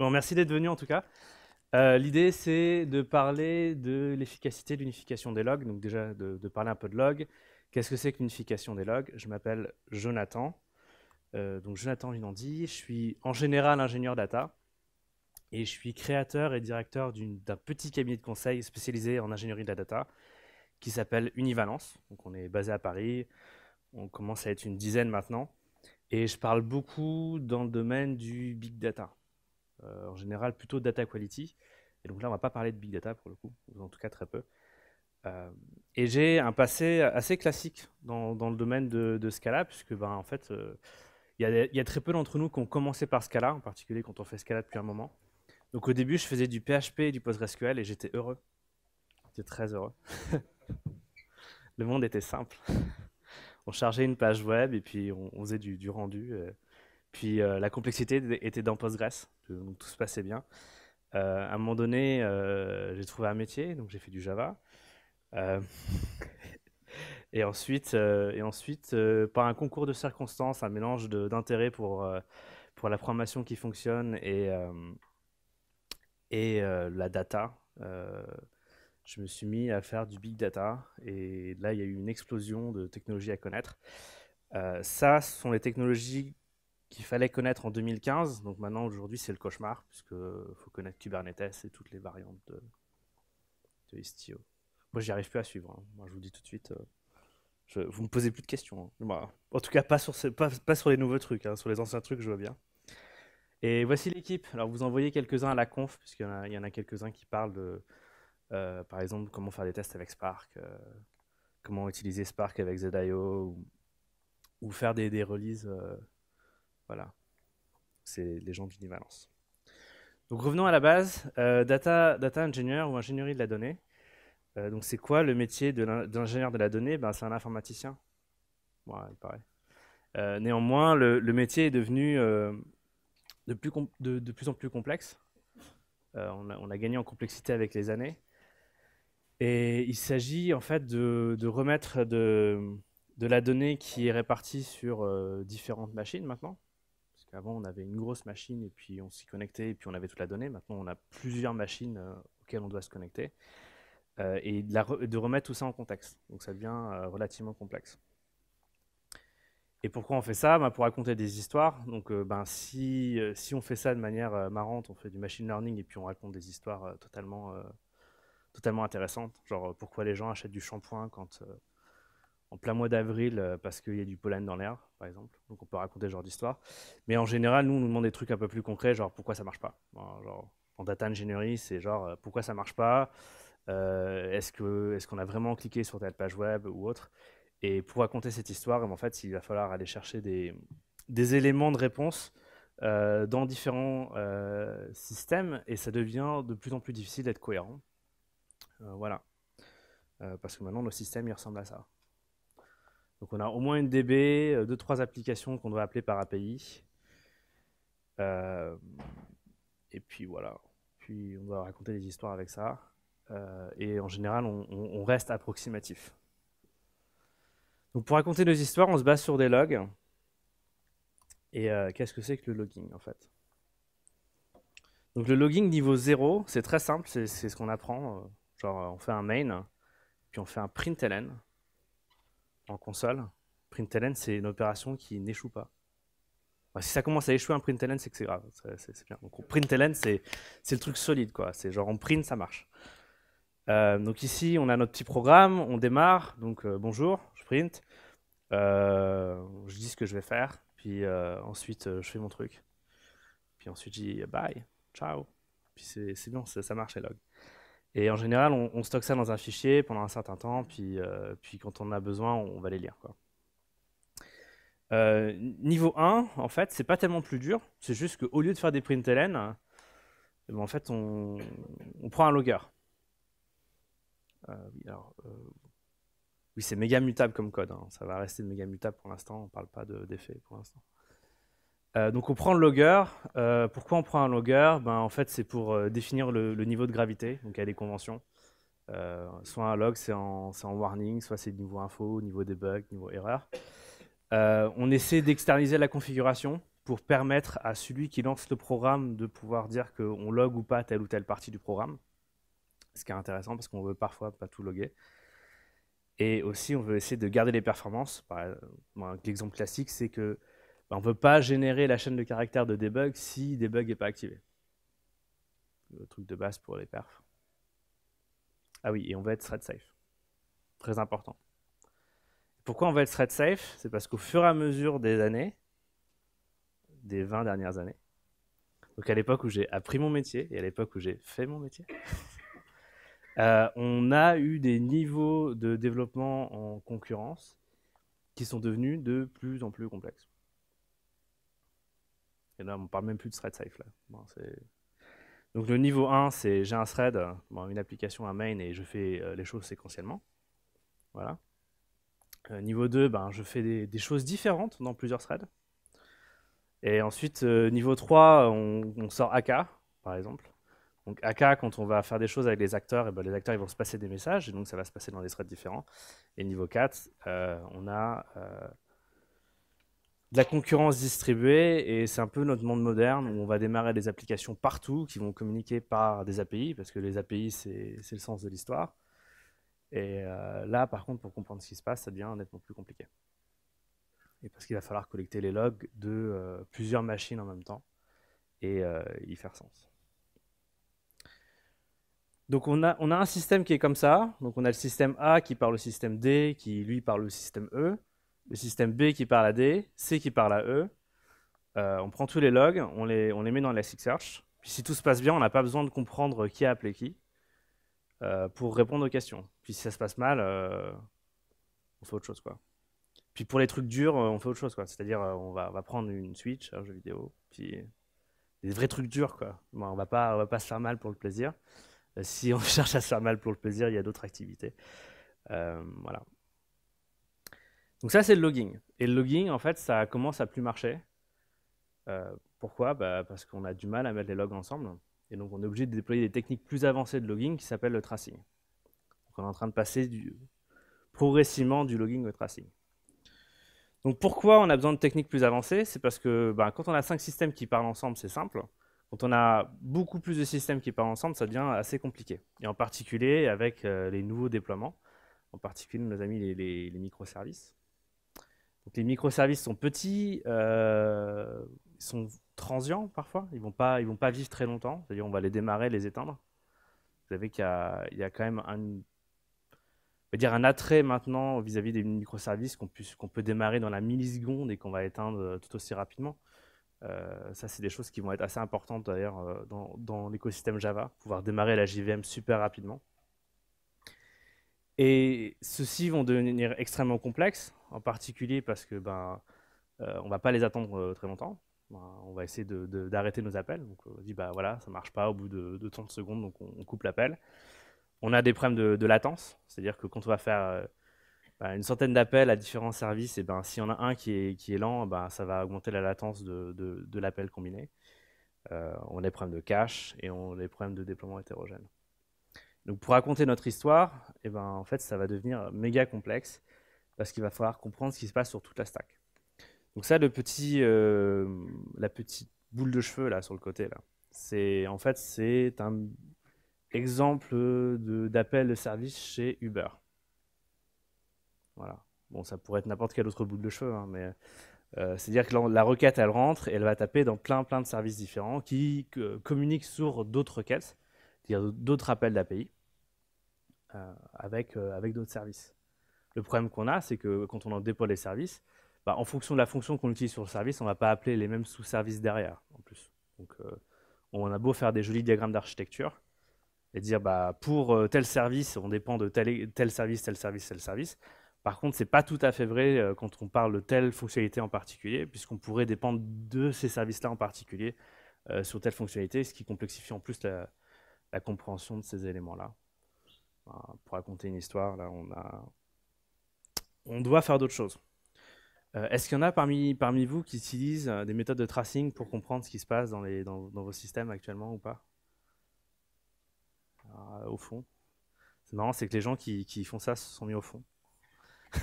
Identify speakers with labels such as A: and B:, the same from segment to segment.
A: Bon, merci d'être venu en tout cas. Euh, l'idée, c'est de parler de l'efficacité de l'unification des logs, donc déjà de, parler un peu de logs. Qu'est-ce que c'est que l'unification des logs Je m'appelle Jonathan, euh, donc Jonathan Vinandi, je suis en général ingénieur data et je suis créateur et directeur d'un petit cabinet de conseil spécialisé en ingénierie de la data qui s'appelle Univalence. Donc on est basé à Paris, on commence à être une dizaine maintenant et je parle beaucoup dans le domaine du big data. Euh, en général plutôt data quality. Et donc là, on va pas parler de big data pour le coup, en tout cas très peu. Euh, et j'ai un passé assez classique dans, le domaine de, Scala, puisque ben, en fait, euh, il y, a très peu d'entre nous qui ont commencé par Scala, en particulier quand on fait Scala depuis un moment. Donc au début, je faisais du PHP et du PostgreSQL et j'étais heureux. J'étais très heureux. le monde était simple. on chargeait une page web et puis on, faisait du, rendu. puis la complexité était dans PostgreSQL tout se passait bien. Euh, à un moment donné, euh, j'ai trouvé un métier, donc j'ai fait du Java. Euh, et ensuite, et ensuite par un concours de circonstances, un mélange d'intérêt pour, pour la programmation qui fonctionne et, et la data, je me suis mis à faire du big data. Et là, il y a eu une explosion de technologies à connaître. ça, ce sont les technologies qu'il fallait connaître en 2015. Donc maintenant, aujourd'hui, c'est le cauchemar, puisque faut connaître Kubernetes et toutes les variantes de, Istio. Moi, j'y arrive plus à suivre. Hein. Moi, je vous dis tout de suite, Vous euh, je, vous me posez plus de questions. Hein. Bah, en tout cas, pas sur, ce, pas, sur les nouveaux trucs. Hein. Sur les anciens trucs, je vois bien. Et voici l'équipe. Alors, vous envoyez quelques-uns à la conf, puisqu'il y en a, quelques-uns qui parlent de, euh, par exemple, comment faire des tests avec Spark, euh, comment utiliser Spark avec ZIO, ou, faire des, des releases voilà. C'est les gens d'Univalence. Donc revenons à la base, euh, data, data engineer ou ingénierie de la donnée. Euh, donc c'est quoi le métier d'ingénieur de, la donnée ben, C'est un informaticien. Ouais, euh, néanmoins, le, métier est devenu de plus, en plus complexe. On a, gagné en complexité avec les années. Et il s'agit en fait de remettre de, la donnée qui est répartie sur différentes machines maintenant, avant, on avait une grosse machine et puis on s'y connectait et puis on avait toute la donnée. Maintenant on a plusieurs machines euh, auxquelles on doit se connecter euh, et de, remettre tout ça en contexte. Donc ça devient euh, relativement complexe. Et pourquoi on fait ça ben, Pour raconter des histoires. Donc, ben, si, si, on fait ça de manière marrante, on fait du machine learning et puis on raconte des histoires totalement, totalement intéressantes. Genre pourquoi les gens achètent du shampoing quand en plein mois d'avril euh, parce qu'il y a du pollen dans l'air, par exemple. Donc on peut raconter ce genre d'histoire. Mais en général, nous, on nous demande des trucs un peu plus concrets, genre pourquoi ça marche pas. en data engineering, c'est genre euh, pourquoi ça marche pas, euh, est-ce qu'on est qu'on a vraiment cliqué sur telle page web ou autre. Et pour raconter cette histoire, en fait, il va falloir aller chercher des, des éléments de réponse dans différents systèmes et ça devient de plus en plus difficile d'être cohérent. voilà. parce que maintenant, nos systèmes, ils ressemblent à ça. Donc on a au moins une DB, euh, deux, trois applications qu'on doit appeler par API. Euh, et puis voilà. Puis on doit raconter des histoires avec ça. Euh, et en général, on, reste approximatif. Donc pour raconter nos histoires, on se base sur des logs. Et qu'est-ce que c'est que le logging en fait Donc le logging niveau 0, c'est très simple, c'est ce qu'on apprend. Genre on fait un main, puis on fait un println, en console, println, c'est une opération qui n'échoue pas. si ça commence à échouer un println, c'est que c'est grave. C'est Donc, print c'est le truc solide. quoi. C'est genre on print, ça marche. Euh, donc ici, on a notre petit programme, on démarre. Donc euh, bonjour, je print. Euh, je dis ce que je vais faire. Puis ensuite, je fais mon truc. Puis ensuite, je dis bye, ciao. Puis c'est bon, ça, marche, et log. Et en général, on, stocke ça dans un fichier pendant un certain temps, puis, euh, puis quand on en a besoin, on, va les lire. Quoi. Euh, niveau 1, en fait, c'est pas tellement plus dur, c'est juste qu'au lieu de faire des println, eh ben, en fait, on, prend un logger. Euh, oui, c'est méga mutable comme code, hein. ça va rester méga mutable pour l'instant, on parle pas d'effet pour l'instant. Euh, donc on prend le logger. Euh, pourquoi on prend un logger ben, En fait, c'est pour euh, définir le, niveau de gravité. Donc il y a des conventions. soit un log, c'est en, en, warning, soit c'est niveau info, niveau debug, niveau erreur. on essaie d'externaliser la configuration pour permettre à celui qui lance le programme de pouvoir dire qu'on log ou pas telle ou telle partie du programme. Ce qui est intéressant parce qu'on veut parfois pas tout loguer. Et aussi, on veut essayer de garder les performances. L'exemple classique, c'est que bah, on ne peut pas générer la chaîne de caractères de debug si debug n'est pas activé. Le truc de base pour les perfs. Ah oui, et on va être thread safe. Très important. Pourquoi on va être thread safe C'est parce qu'au fur et à mesure des années, des 20 dernières années, donc à l'époque où j'ai appris mon métier et à l'époque où j'ai fait mon métier, euh, on a eu des niveaux de développement en concurrence qui sont devenus de plus en plus complexes. Et là, on parle même plus de thread safe. Là. Donc le niveau 1, c'est j'ai un thread, une application, un main, et je fais euh, les choses séquentiellement. Voilà. Euh, niveau 2, ben, je fais des, choses différentes dans plusieurs threads. Et ensuite, euh, niveau 3, on, sort AK, par exemple. Donc AK, quand on va faire des choses avec les acteurs, et eh ben, les acteurs ils vont se passer des messages, et donc ça va se passer dans des threads différents. Et niveau 4, on a de la concurrence distribuée et c'est un peu notre monde moderne où on va démarrer des applications partout qui vont communiquer par des API parce que les API c'est le sens de l'histoire. Et euh, là par contre pour comprendre ce qui se passe ça devient nettement plus compliqué. Et parce qu'il va falloir collecter les logs de euh, plusieurs machines en même temps et euh, y faire sens. Donc on a, on a un système qui est comme ça. Donc on a le système A qui parle au système D qui lui parle au système E le système B qui parle à D, C qui parle à E. Euh, on prend tous les logs, on les, on les met dans Elasticsearch. Puis si tout se passe bien, on n'a pas besoin de comprendre qui a appelé qui euh, pour répondre aux questions. Puis si ça se passe mal, euh, on fait autre chose. quoi. Puis pour les trucs durs, on fait autre chose. C'est-à-dire, on va, va, prendre une Switch, un jeu vidéo, puis des vrais trucs durs. quoi. Moi on ne va pas se faire mal pour le plaisir. si on cherche à se faire mal pour le plaisir, il y a d'autres activités. voilà. Donc ça, c'est le logging. Et le logging, en fait, ça commence à plus marcher. Euh, pourquoi bah, Parce qu'on a du mal à mettre les logs ensemble. Et donc, on est obligé de déployer des techniques plus avancées de logging qui s'appellent le tracing. Donc, on est en train de passer du, progressivement du logging au tracing. Donc, pourquoi on a besoin de techniques plus avancées C'est parce que bah, quand on a cinq systèmes qui parlent ensemble, c'est simple. Quand on a beaucoup plus de systèmes qui parlent ensemble, ça devient assez compliqué. Et en particulier avec euh, les nouveaux déploiements, en particulier nos amis les microservices. Donc les microservices sont petits, euh, ils sont transients parfois, ils ne vont, pas, vont pas vivre très longtemps, c'est-à-dire on va les démarrer, les éteindre. Vous savez qu'il y, a quand même un, dire un attrait maintenant vis-à-vis des microservices qu'on peut démarrer dans la milliseconde et qu'on va éteindre euh, tout aussi rapidement. Euh, ça, c'est des choses qui vont être assez importantes d'ailleurs dans l'écosystème Java, pouvoir démarrer la JVM super rapidement. Et ceux-ci vont devenir extrêmement complexes, en particulier parce que ben, euh, on va pas les attendre euh, très longtemps. Ben, on va essayer d'arrêter nos appels. Donc on dit bah voilà, ça marche pas au bout de, de 30 secondes, donc on, coupe l'appel. On a des problèmes de, latence, c'est-à-dire que quand on va faire euh, bah, une centaine d'appels à différents services, et ben si on a un qui est, qui est lent, ben, ça va augmenter la latence de, de l'appel combiné. on a des problèmes de cache et on a des problèmes de déploiement hétérogène pour raconter notre histoire, eh ben, en fait, ça va devenir méga complexe parce qu'il va falloir comprendre ce qui se passe sur toute la stack. Donc ça, le petit, euh, la petite boule de cheveux là sur le côté là, c'est en fait c'est un exemple d'appel de, service chez Uber. Voilà. Bon, ça pourrait être n'importe quelle autre boule de cheveux, hein, mais euh, c'est-à-dire que la, requête elle rentre et elle va taper dans plein plein de services différents qui euh, communiquent sur d'autres requêtes, c'est-à-dire d'autres appels d'API. Euh, avec, euh, avec d'autres services. Le problème qu'on a, c'est que quand on en déploie les services, bah, en fonction de la fonction qu'on utilise sur le service, on ne va pas appeler les mêmes sous-services derrière, en plus. Donc, euh, on a beau faire des jolis diagrammes d'architecture et dire bah, pour tel service, on dépend de tel, tel, service, tel service, tel service. Par contre, ce n'est pas tout à fait vrai quand on parle de telle fonctionnalité en particulier, puisqu'on pourrait dépendre de ces services-là en particulier sur telle fonctionnalité, ce qui complexifie en plus la compréhension de ces éléments-là pour raconter une histoire, là, on a, on doit faire d'autres choses. Euh, est-ce qu'il y en a parmi, parmi vous qui utilisent euh, des méthodes de tracing pour comprendre ce qui se passe dans, les, dans, vos systèmes actuellement ou pas euh, Au fond. C'est marrant, c'est que les gens qui, qui, font ça se sont mis au fond.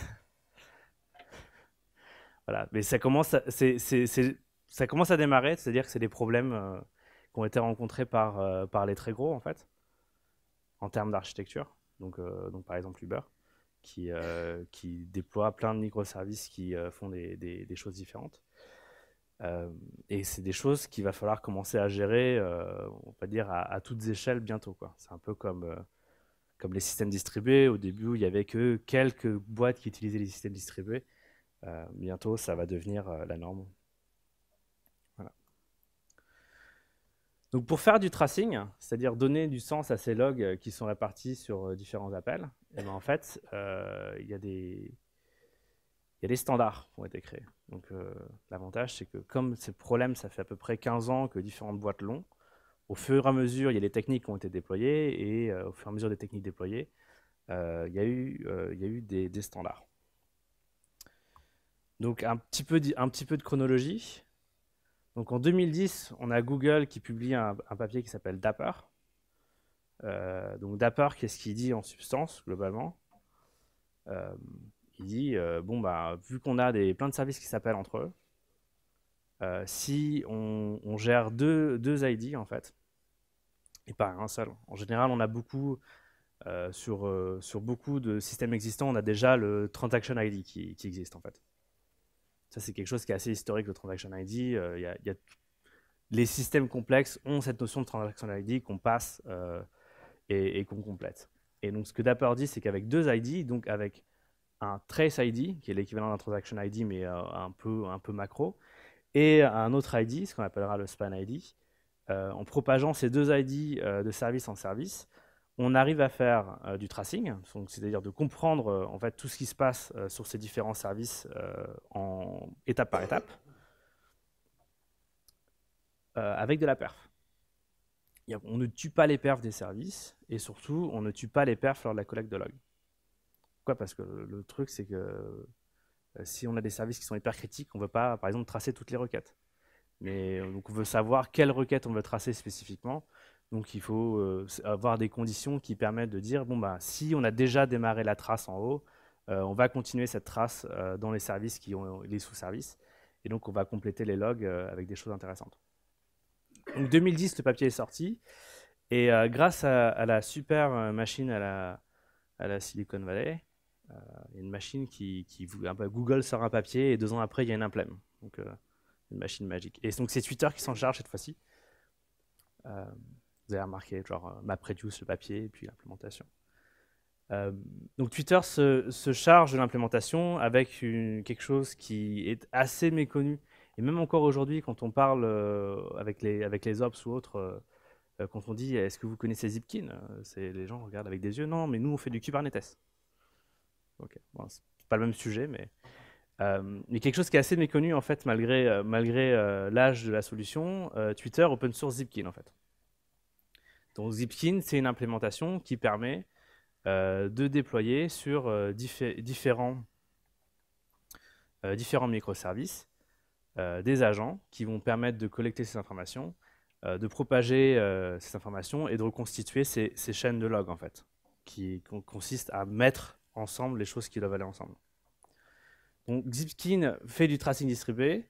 A: voilà, mais ça commence à, ça commence à démarrer, c'est-à-dire que c'est des problèmes qui ont été rencontrés par, par les très gros en fait en termes d'architecture. Donc, euh, donc par exemple Uber, qui, euh, qui déploie plein de microservices qui euh, font des, choses différentes. et c'est des choses qu'il va falloir commencer à gérer, on va dire, à, toutes échelles bientôt. C'est un peu comme comme les systèmes distribués. Au début, il y avait que quelques boîtes qui utilisaient les systèmes distribués. bientôt, ça va devenir la norme. Donc pour faire du tracing, c'est-à-dire donner du sens à ces logs euh, qui sont répartis sur euh, différents appels, eh ben, en fait, euh, il y, a des standards qui ont été créés. Donc l'avantage, c'est que comme ces problème, ça fait à peu près 15 ans que différentes boîtes l'ont, au fur et à mesure, il y a des techniques qui ont été déployées, et au fur et à mesure des techniques déployées, il y a eu, des, standards. Donc un petit peu de chronologie. Donc en 2010, on a Google qui publie un, papier qui s'appelle Dapper. Euh, donc Dapper, qu'est-ce qu'il dit en substance globalement euh, Il dit euh, bon bah vu qu'on a des plein de services qui s'appellent entre eux, si on, gère deux, deux ID en fait et pas un seul. En général, on a beaucoup sur, sur beaucoup de systèmes existants, on a déjà le transaction ID qui, qui existe en fait c'est quelque chose qui est assez historique, le Transaction ID. Euh, il y a, les systèmes complexes ont cette notion de Transaction ID qu'on passe euh, et, qu'on complète. Et donc, ce que Dapper dit, c'est qu'avec deux ID, donc avec un Trace ID, qui est l'équivalent d'un Transaction ID, mais euh, un, peu, un peu macro, et un autre ID, ce qu'on appellera le Span ID, en propageant ces deux ID de service en service, on arrive à faire euh, du tracing, c'est-à-dire de comprendre euh, en fait tout ce qui se passe euh, sur ces différents services en étape par étape, avec de la perf. on ne tue pas les perfs des services et surtout on ne tue pas les perfs lors de la collecte de logs. Pourquoi Parce que le, truc c'est que si on a des services qui sont hyper critiques, on ne veut pas par exemple tracer toutes les requêtes. Mais on veut savoir quelles requêtes on veut tracer spécifiquement donc il faut euh, avoir des conditions qui permettent de dire, bon, bah, si on a déjà démarré la trace en haut, euh, on va continuer cette trace euh, dans les services qui ont les sous-services. Et donc on va compléter les logs avec des choses intéressantes. Donc 2010, le papier est sorti. Et grâce à, la super machine à la, à la Silicon Valley, il une machine qui, Google sort un papier et deux ans après, il y a une implème. Donc une machine magique. Et donc c'est Twitter qui s'en charge cette fois-ci. Vous avez remarqué, genre euh, MapReduce, le papier, et puis l'implémentation. Euh, donc Twitter se, charge de l'implémentation avec quelque chose qui est assez méconnu. Et même encore aujourd'hui, quand on parle euh, avec, les, avec les ops ou autres, quand on dit est-ce que vous connaissez Zipkin Les gens regardent avec des yeux, non, mais nous on fait du Kubernetes. Ok, bon, c'est pas le même sujet, mais. mais quelque chose qui est assez méconnu en fait, malgré, malgré l'âge de la solution, Twitter open source Zipkin en fait. Donc Zipkin, c'est une implémentation qui permet euh, de déployer sur euh, différents, euh, différents microservices des agents qui vont permettre de collecter ces informations, de propager ces informations et de reconstituer ces, chaînes de logs, en fait, qui consistent à mettre ensemble les choses qui doivent aller ensemble. Donc Zipkin fait du tracing distribué.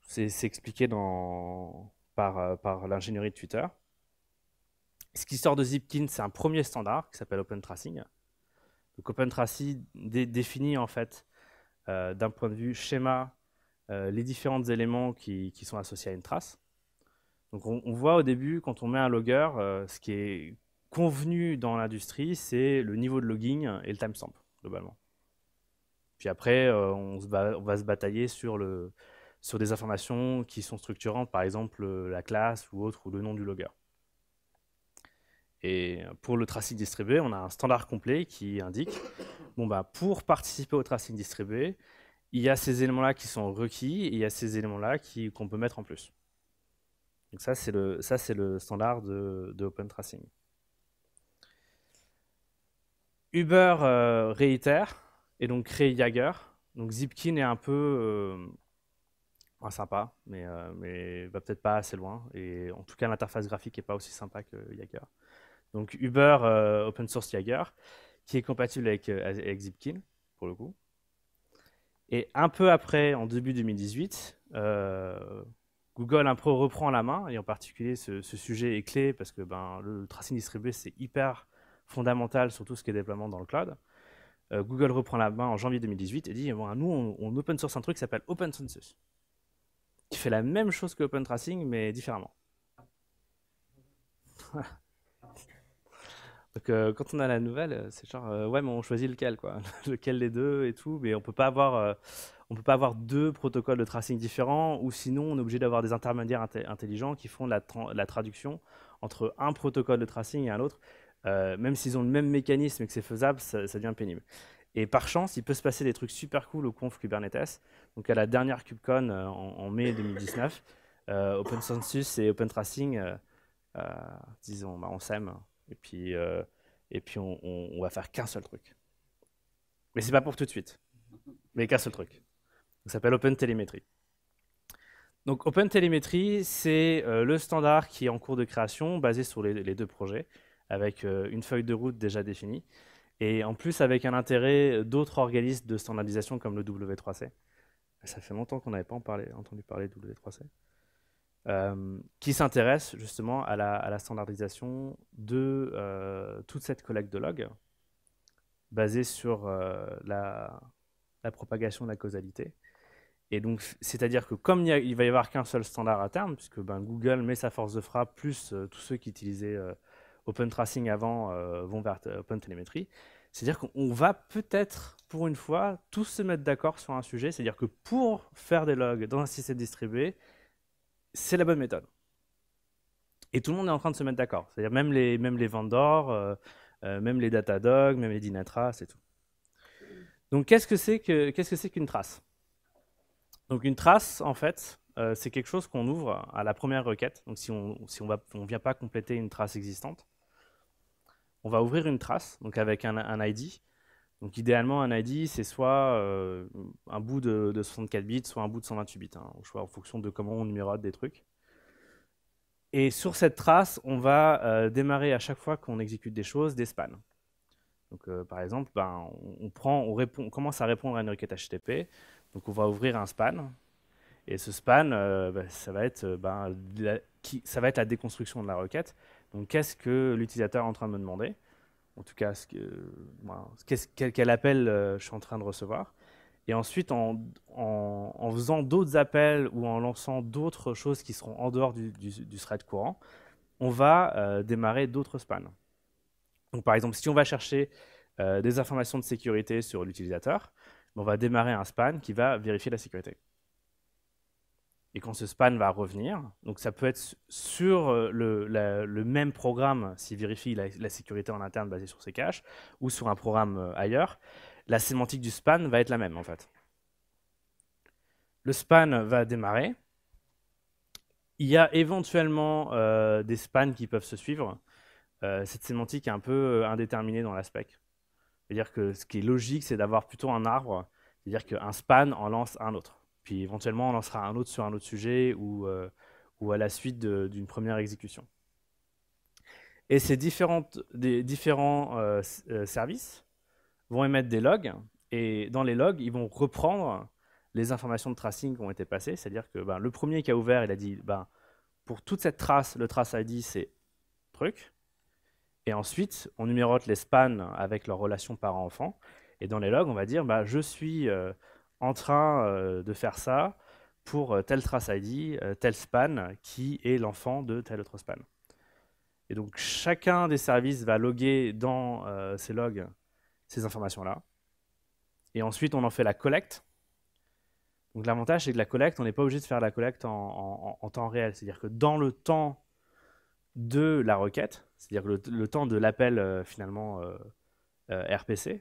A: c'est expliqué par, par l'ingénierie de Twitter ce qui sort de Zipkin, c'est un premier standard qui s'appelle Open Tracing. Open Tracing définit en fait, euh, d'un point de vue schéma, euh, les différents éléments qui, sont associés à une trace. Donc on, voit au début, quand on met un logger, euh, ce qui est convenu dans l'industrie, c'est le niveau de logging et le timestamp, globalement. Puis après, on, va se batailler sur, sur des informations qui sont structurantes, par exemple la classe ou autre, ou le nom du logger. Et pour le tracing distribué, on a un standard complet qui indique, bon bah, pour participer au tracing distribué, il y a ces éléments-là qui sont requis et il y a ces éléments-là qu'on peut mettre en plus. Donc ça, c'est le, le standard de, Open Tracing. Uber euh, réitère et donc crée Jagger. Donc Zipkin est un peu euh, sympa, mais, euh, mais va peut-être pas assez loin. Et en tout cas, l'interface graphique n'est pas aussi sympa que Jagger. Donc Uber euh, Open Source Jagger, qui est compatible euh, avec, Zipkin, pour le coup. Et un peu après, en début 2018, euh, Google reprend la main, et en particulier ce, sujet est clé parce que ben, le tracing distribué, c'est hyper fondamental sur tout ce qui est déploiement dans le cloud. Google reprend la main en janvier 2018 et dit nous, on, open source un truc qui s'appelle Open Census, qui fait la même chose que Open Tracing, mais différemment. Donc euh, quand on a la nouvelle, euh, c'est genre euh, ouais mais on choisit lequel quoi, lequel des deux et tout, mais on peut pas avoir on peut pas avoir deux protocoles de tracing différents ou sinon on est obligé d'avoir des intermédiaires intelligents qui font la, la, traduction entre un protocole de tracing et un autre, même s'ils ont le même mécanisme et que c'est faisable, ça, devient pénible. Et par chance, il peut se passer des trucs super cool au conf Kubernetes. Donc à la dernière KubeCon en, mai 2019, Open Census et Open Tracing, disons, bah, on s'aime. Hein. Et puis, euh, et puis on, va faire qu'un seul truc. Mais c'est pas pour tout de suite. Mais qu'un seul truc. Ça s'appelle Open Telemetry. Donc Open Telemetry, c'est euh, le standard qui est en cours de création, basé sur les, deux projets, avec euh, une feuille de route déjà définie, et en plus avec un intérêt d'autres organismes de standardisation comme le W3C. Ça fait longtemps qu'on n'avait pas entendu parler de W3C. Euh, qui s'intéresse justement à la, standardisation de euh, toute cette collecte de logs basée sur euh, la, propagation de la causalité. Et donc, c'est-à-dire que comme il, va y avoir qu'un seul standard à terme, puisque ben, Google met sa force de frappe, plus tous ceux qui utilisaient Open Tracing avant vont vers Open Telemetry, c'est-à-dire qu'on va peut-être, pour une fois, tous se mettre d'accord sur un sujet. C'est-à-dire que pour faire des logs dans un système distribué, c'est la bonne méthode. Et tout le monde est en train de se mettre d'accord. C'est-à-dire même les, même les vendors, euh, euh, même les Datadog, même les Dynatrace et tout. Donc qu'est-ce que c'est qu'une trace Donc une trace, en fait, euh, c'est quelque chose qu'on ouvre à la première requête. Donc si on si ne vient pas compléter une trace existante, on va ouvrir une trace, donc avec un, un ID, donc idéalement, un ID, c'est soit euh, un bout de, 64 bits, soit un bout de 128 bits, hein, au en fonction de comment on numérote des trucs. Et sur cette trace, on va euh, démarrer à chaque fois qu'on exécute des choses, des spans. Donc euh, par exemple, ben, on, on, commence à répondre à une requête HTTP, donc on va ouvrir un span, et ce span, ben, ça, va être, ben, qui, ça va être la déconstruction de la requête. Donc qu'est-ce que l'utilisateur est en train de me demander en tout cas ce qu'elle appelle euh, je suis en train de recevoir. Et ensuite, en, faisant d'autres appels ou en lançant d'autres choses qui seront en dehors du, thread courant, on va euh, démarrer d'autres spans. Donc, par exemple, si on va chercher euh, des informations de sécurité sur l'utilisateur, on va démarrer un span qui va vérifier la sécurité et quand ce span va revenir, donc ça peut être sur euh, le, même programme s'il vérifie la, sécurité en interne basée sur ses caches ou sur un programme euh, ailleurs, la sémantique du span va être la même en fait. Le span va démarrer. Il y a éventuellement euh, des spans qui peuvent se suivre. cette sémantique est un peu indéterminée dans la spec. C'est-à-dire que ce qui est logique, c'est d'avoir plutôt un arbre, c'est-à-dire qu'un span en lance un autre. Puis éventuellement, on lancera un autre sur un autre sujet ou, euh, ou à la suite d'une première exécution. Et ces différentes, des, différents euh, euh, services vont émettre des logs. Et dans les logs, ils vont reprendre les informations de tracing qui ont été passées. C'est-à-dire que ben, le premier qui a ouvert, il a dit ben, pour toute cette trace, le trace ID, c'est truc. Et ensuite, on numérote les spans avec leur relations parent-enfant. Et dans les logs, on va dire ben, je suis en train euh, de faire ça pour euh, tel trace ID, euh, tel span, qui est l'enfant de tel autre span. Et donc chacun des services va loguer dans ces logs ces informations-là. Et ensuite, on en fait la collecte. Donc l'avantage, c'est que la collecte, on n'est pas obligé de faire la collecte en, temps réel. C'est-à-dire que dans le temps de la requête, c'est-à-dire le, temps de l'appel finalement RPC,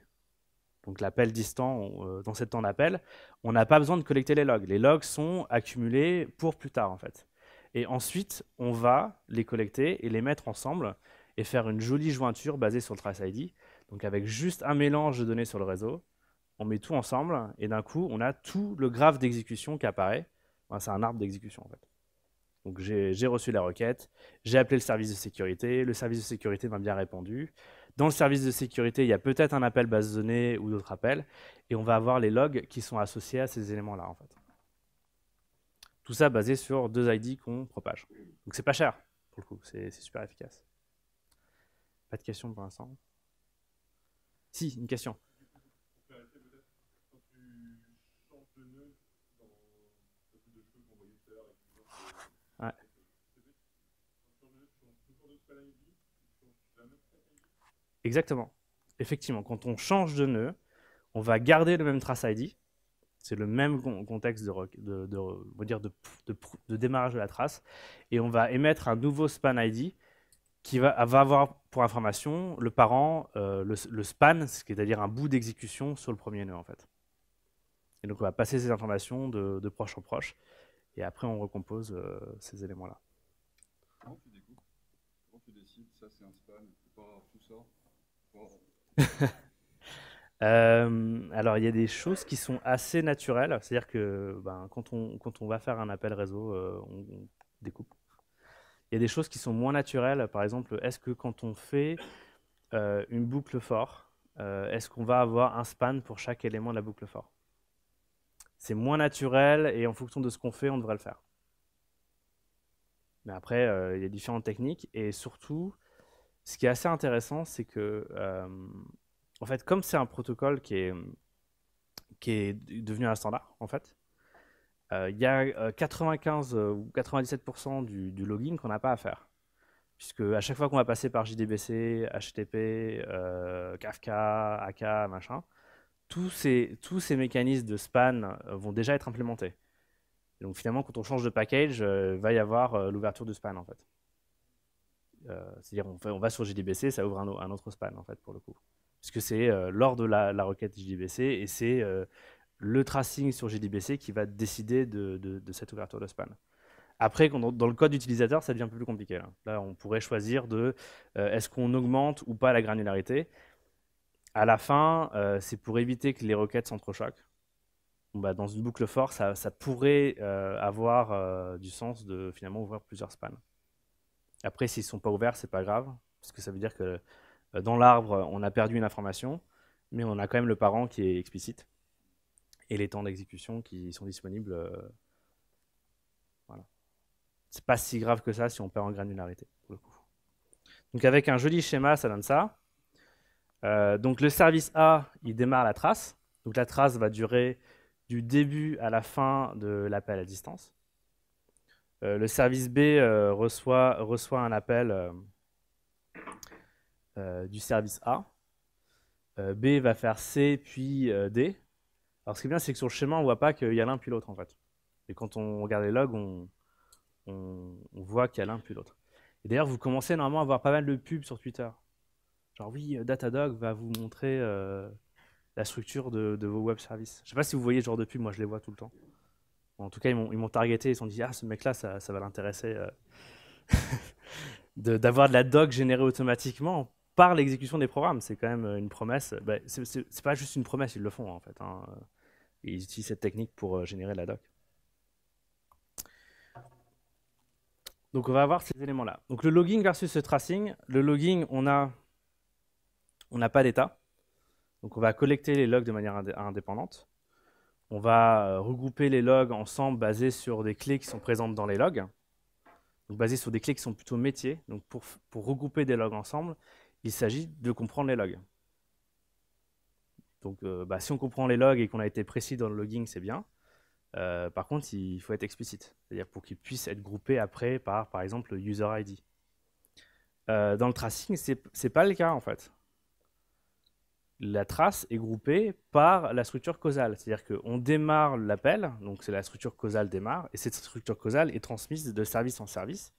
A: donc l'appel distant euh, dans cette temps d'appel, on n'a pas besoin de collecter les logs. Les logs sont accumulés pour plus tard en fait. Et ensuite, on va les collecter et les mettre ensemble et faire une jolie jointure basée sur le Trace ID. Donc avec juste un mélange de données sur le réseau, on met tout ensemble et d'un coup, on a tout le graphe d'exécution qui apparaît. c'est un arbre d'exécution en fait. Donc j'ai reçu la requête, j'ai appelé le service de sécurité, le service de sécurité m'a bien répondu. Dans le service de sécurité, il y a peut-être un appel base donnée ou d'autres appels, et on va avoir les logs qui sont associés à ces éléments-là, en fait. Tout ça basé sur deux ID qu'on propage. Donc c'est pas cher, pour le coup, c'est super efficace. Pas de questions pour l'instant. Si, une question. Exactement. Effectivement, quand on change de nœud, on va garder le même trace ID. C'est le même contexte de, de, de, de, démarrage de la trace. Et on va émettre un nouveau span ID qui va, va avoir pour information le parent, euh, le, le, span, c'est-à-dire un bout d'exécution sur le premier nœud en fait. Et donc on va passer ces informations de, proche en proche, et après on recompose euh, ces éléments-là. Comment tu découpes Comment tu décides ça c'est un span pas Euh, alors, il y a des choses qui sont assez naturelles. C'est-à-dire que ben, quand, on, va faire un appel réseau, euh, on, découpe. Il y a des choses qui sont moins naturelles. Par exemple, est-ce que quand on fait euh, une boucle fort, est-ce qu'on va avoir un span pour chaque élément de la boucle fort C'est moins naturel et en fonction de ce qu'on fait, on devrait le faire. Mais après, il y a différentes techniques et surtout, ce qui est assez intéressant, c'est que, euh, en fait, comme c'est un protocole qui est, devenu un standard, en fait, euh, il y a 95 euh, ou 97% du, login qu'on n'a pas à faire. Puisque à chaque fois qu'on va passer par JDBC, HTTP, Kafka, AK, machin, tous ces, tous ces mécanismes de span vont déjà être implémentés. donc finalement, quand on change de package, il va y avoir l'ouverture de span en fait. Euh, c'est-à-dire on, va sur JDBC, ça ouvre un, autre span en fait pour le coup, puisque c'est euh, lors de la, requête JDBC et c'est euh, le tracing sur JDBC qui va décider de, cette ouverture de span. Après, dans le code utilisateur, ça devient plus compliqué. Là, on pourrait choisir de est-ce qu'on augmente ou pas la granularité. À la fin, c'est pour éviter que les requêtes s'entrechoquent. Bah, dans une boucle for, ça, pourrait avoir du sens de finalement ouvrir plusieurs spans. Après, s'ils ne sont pas ouverts, c'est pas grave, parce que ça veut dire que euh, dans l'arbre, on a perdu une information, mais on a quand même le parent qui est explicite et les temps d'exécution qui sont disponibles. Euh, voilà. C'est pas si grave que ça si on perd en granularité, pour le coup. Donc avec un joli schéma, ça donne ça. Euh, donc le service A, il démarre la trace. Donc la trace va durer du début à la fin de l'appel à distance. Euh, le service B euh, reçoit, reçoit un appel euh, du service A. B va faire C puis D. Alors ce qui est bien, c'est que sur le schéma, on ne voit pas qu'il y a l'un puis l'autre en fait. Et quand on regarde les logs, on, voit qu'il y a l'un puis l'autre. Et d'ailleurs, vous commencez normalement à avoir pas mal de pubs sur Twitter. Genre oui, Datadog va vous montrer la structure de, vos web services. Je ne sais pas si vous voyez ce genre de pubs, moi je les vois tout le temps. En tout cas, ils m'ont targeté, ils se sont dit Ah, ce mec-là, ça, va l'intéresser euh, d'avoir de, la doc générée automatiquement par l'exécution des programmes. C'est quand même euh, une promesse. Bah, ce n'est pas juste une promesse, ils le font en fait. Hein. ils utilisent cette technique pour euh, générer de la doc. Donc on va avoir ces éléments-là. Donc le logging versus le tracing. Le logging, on a on n'a pas d'état. Donc on va collecter les logs de manière indépendante. On va euh, regrouper les logs ensemble basés sur des clés qui sont présentes dans les logs, donc basés sur des clés qui sont plutôt métiers. Donc pour, regrouper des logs ensemble, il s'agit de comprendre les logs. Donc euh, bah, si on comprend les logs et qu'on a été précis dans le logging, c'est bien. Euh, par contre, il faut être explicite, c'est-à-dire pour qu'ils puissent être groupés après par, par exemple, le user ID. dans le tracing, ce n'est pas le cas en fait la trace est groupée par la structure causale. C'est-à-dire qu'on démarre l'appel, donc c'est la structure causale démarre, et cette structure causale est transmise de service en service.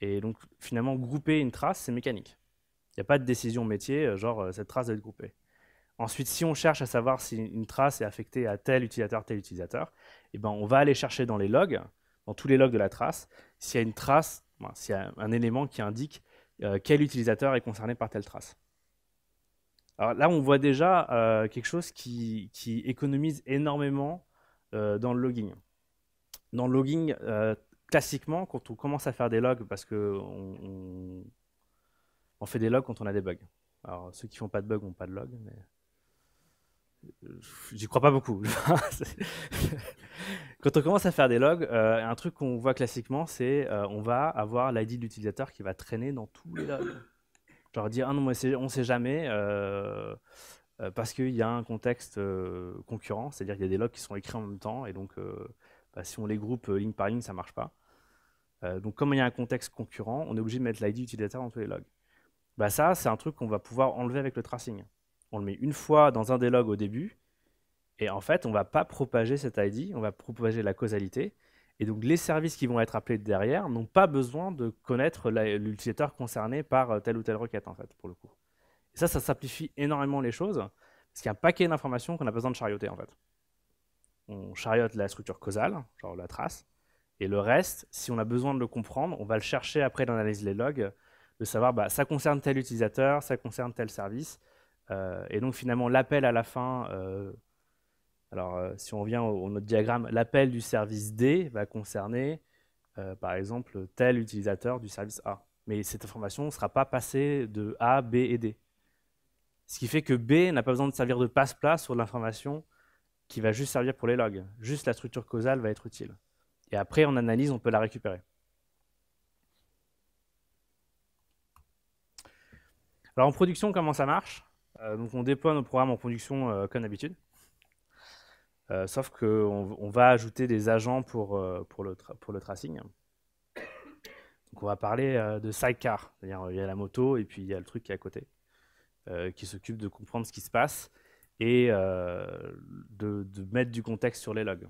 A: Et donc finalement, grouper une trace, c'est mécanique. Il n'y a pas de décision métier, euh, genre euh, cette trace doit être groupée. Ensuite, si on cherche à savoir si une trace est affectée à tel utilisateur, tel utilisateur, eh ben, on va aller chercher dans les logs, dans tous les logs de la trace, s'il y a une trace, s'il y a un élément qui indique euh, quel utilisateur est concerné par telle trace. Alors là, on voit déjà euh, quelque chose qui, économise énormément euh, dans le logging. Dans le logging, euh, classiquement, quand on commence à faire des logs, parce qu'on on, fait des logs quand on a des bugs. Alors ceux qui font pas de bugs n'ont pas de logs, mais j'y crois pas beaucoup. quand on commence à faire des logs, un truc qu'on voit classiquement, c'est on va avoir l'ID de l'utilisateur qui va traîner dans tous les logs. Genre dire, ah non, on ne sait jamais euh, euh, parce qu'il y a un contexte euh, concurrent, c'est-à-dire qu'il y a des logs qui sont écrits en même temps et donc bah, si on les groupe ligne par ligne, ça ne marche pas. donc comme il y a un contexte concurrent, on est obligé de mettre l'ID utilisateur dans tous les logs. Bah ça, c'est un truc qu'on va pouvoir enlever avec le tracing. On le met une fois dans un des logs au début, et en fait, on ne va pas propager cette ID, on va propager la causalité, et donc les services qui vont être appelés derrière n'ont pas besoin de connaître l'utilisateur concerné par euh, telle ou telle requête, en fait, pour le coup. Et ça, ça simplifie énormément les choses, parce qu'il y a un paquet d'informations qu'on a besoin de charioter, en fait. On chariote la structure causale, genre la trace, et le reste, si on a besoin de le comprendre, on va le chercher après l'analyse des logs, de savoir, bah, ça concerne tel utilisateur, ça concerne tel service, euh, et donc finalement l'appel à la fin... Euh, alors, euh, si on revient au, notre diagramme, l'appel du service D va concerner, euh, par exemple, tel utilisateur du service A. Mais cette information ne sera pas passée de A, B et D. Ce qui fait que B n'a pas besoin de servir de passe-plat sur l'information qui va juste servir pour les logs. Juste la structure causale va être utile. Et après, en analyse, on peut la récupérer. Alors en production, comment ça marche euh, Donc on déploie nos programmes en production comme d'habitude. Euh, sauf qu'on va ajouter des agents pour, euh, pour, le, pour le tracing. Donc on va parler euh, de sidecar, c'est-à-dire il y a la moto et puis il y a le truc qui est à côté, qui s'occupe de comprendre ce qui se passe et de, mettre du contexte sur les logs.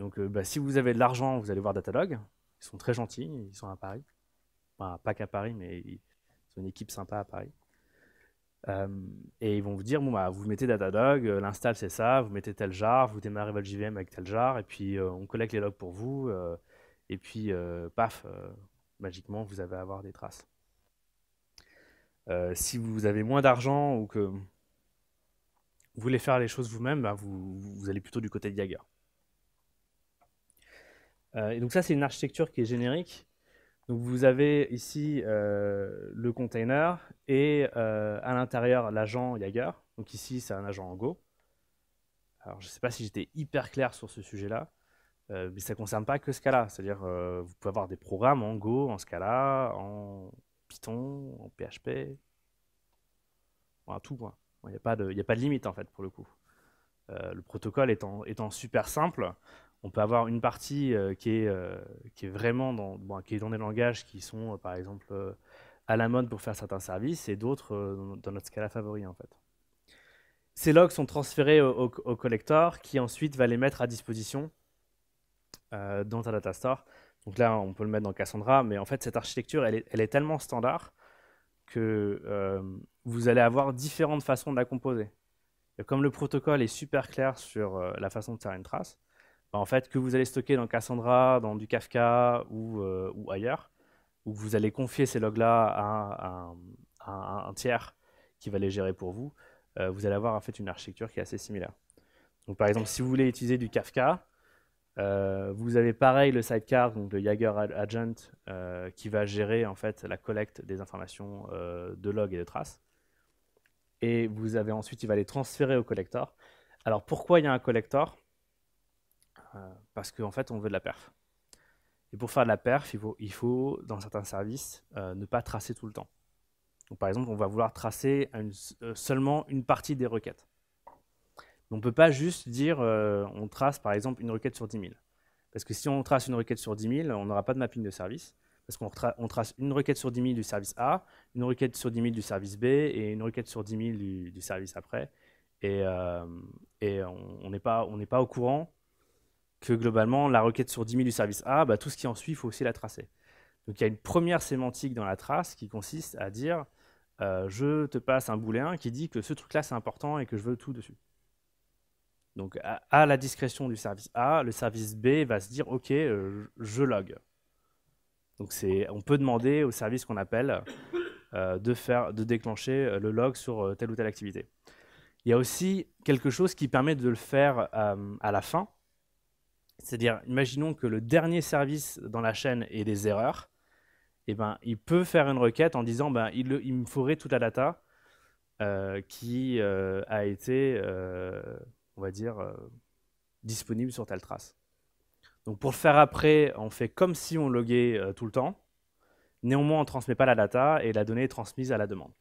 A: Donc bah, si vous avez de l'argent, vous allez voir Datalog, ils sont très gentils, ils sont à Paris. Enfin, pas qu'à Paris, mais ils sont une équipe sympa à Paris. Euh, et ils vont vous dire, bah, vous mettez Datadog, euh, l'install c'est ça, vous mettez tel jar, vous démarrez votre JVM avec tel jar, et puis euh, on collecte les logs pour vous, et puis paf, magiquement vous allez avoir des traces. si vous avez moins d'argent ou que vous voulez faire les choses vous-même, bah, vous, vous, allez plutôt du côté de Jagger. et donc ça c'est une architecture qui est générique, donc vous avez ici euh, le container et euh, à l'intérieur l'agent Jagger. Donc ici c'est un agent en Go. Alors je ne sais pas si j'étais hyper clair sur ce sujet-là, euh, mais ça ne concerne pas que Scala. C'est-à-dire vous pouvez avoir des programmes en Go, en Scala, en Python, en PHP, enfin, tout. Il n'y a, pas de limite en fait pour le coup. le protocole étant super simple, on peut avoir une partie euh, euh, qui, est, vraiment dans, qui est dans des langages qui sont, euh, par exemple, à la mode pour faire certains services et d'autres dans notre scala favori, en fait. Ces logs sont transférés au, collecteur collector qui ensuite va les mettre à disposition dans ta data store. Donc là, on peut le mettre dans Cassandra, mais en fait, cette architecture, elle est, elle est tellement standard que vous allez avoir différentes façons de la composer. comme le protocole est super clair sur la façon de faire une trace, bah, en fait, que vous allez stocker dans Cassandra, dans du Kafka ou, euh, ailleurs, ou vous allez confier ces logs-là à, un tiers qui va les gérer pour vous, euh, vous allez avoir en fait une architecture qui est assez similaire. Donc, par exemple, si vous voulez utiliser du Kafka, euh, vous avez pareil le sidecar, donc le Jaeger Agent, qui va gérer en fait la collecte des informations de logs et de traces. Et vous avez ensuite, il va les transférer au collector. Alors pourquoi il y a un collector euh, parce qu'en fait, on veut de la perf. Et pour faire de la perf, il faut, dans certains services, euh, ne pas tracer tout le temps. Donc, par exemple, on va vouloir tracer euh, seulement une partie des requêtes. on ne peut pas juste dire on trace par exemple une requête sur 10 000. Parce que si on trace une requête sur 10 000, on n'aura pas de mapping de service. Parce qu'on trace une requête sur 10 000 du service A, une requête sur 10 000 du service B et une requête sur 10 000 du, service après. Et, on n'est pas, au courant que globalement, la requête sur 10 000 du service A, bah, tout ce qui en suit, il faut aussi la tracer. Donc il y a une première sémantique dans la trace qui consiste à dire euh, je te passe un booléen qui dit que ce truc-là c'est important et que je veux tout dessus. Donc à, la discrétion du service A, le service B va se dire ok euh, je log. Donc on peut demander au service qu'on appelle euh, de, faire, de déclencher le log sur telle ou telle activité. Il y a aussi quelque chose qui permet de le faire à la fin, c'est-à-dire, imaginons que le dernier service dans la chaîne ait des erreurs. Eh ben, il peut faire une requête en disant ben, il, me faudrait toute la data euh, qui euh, a été, euh, on va dire, disponible sur telle trace. Donc pour le faire après, on fait comme si on loguait tout le temps. Néanmoins, on ne transmet pas la data et la donnée est transmise à la demande.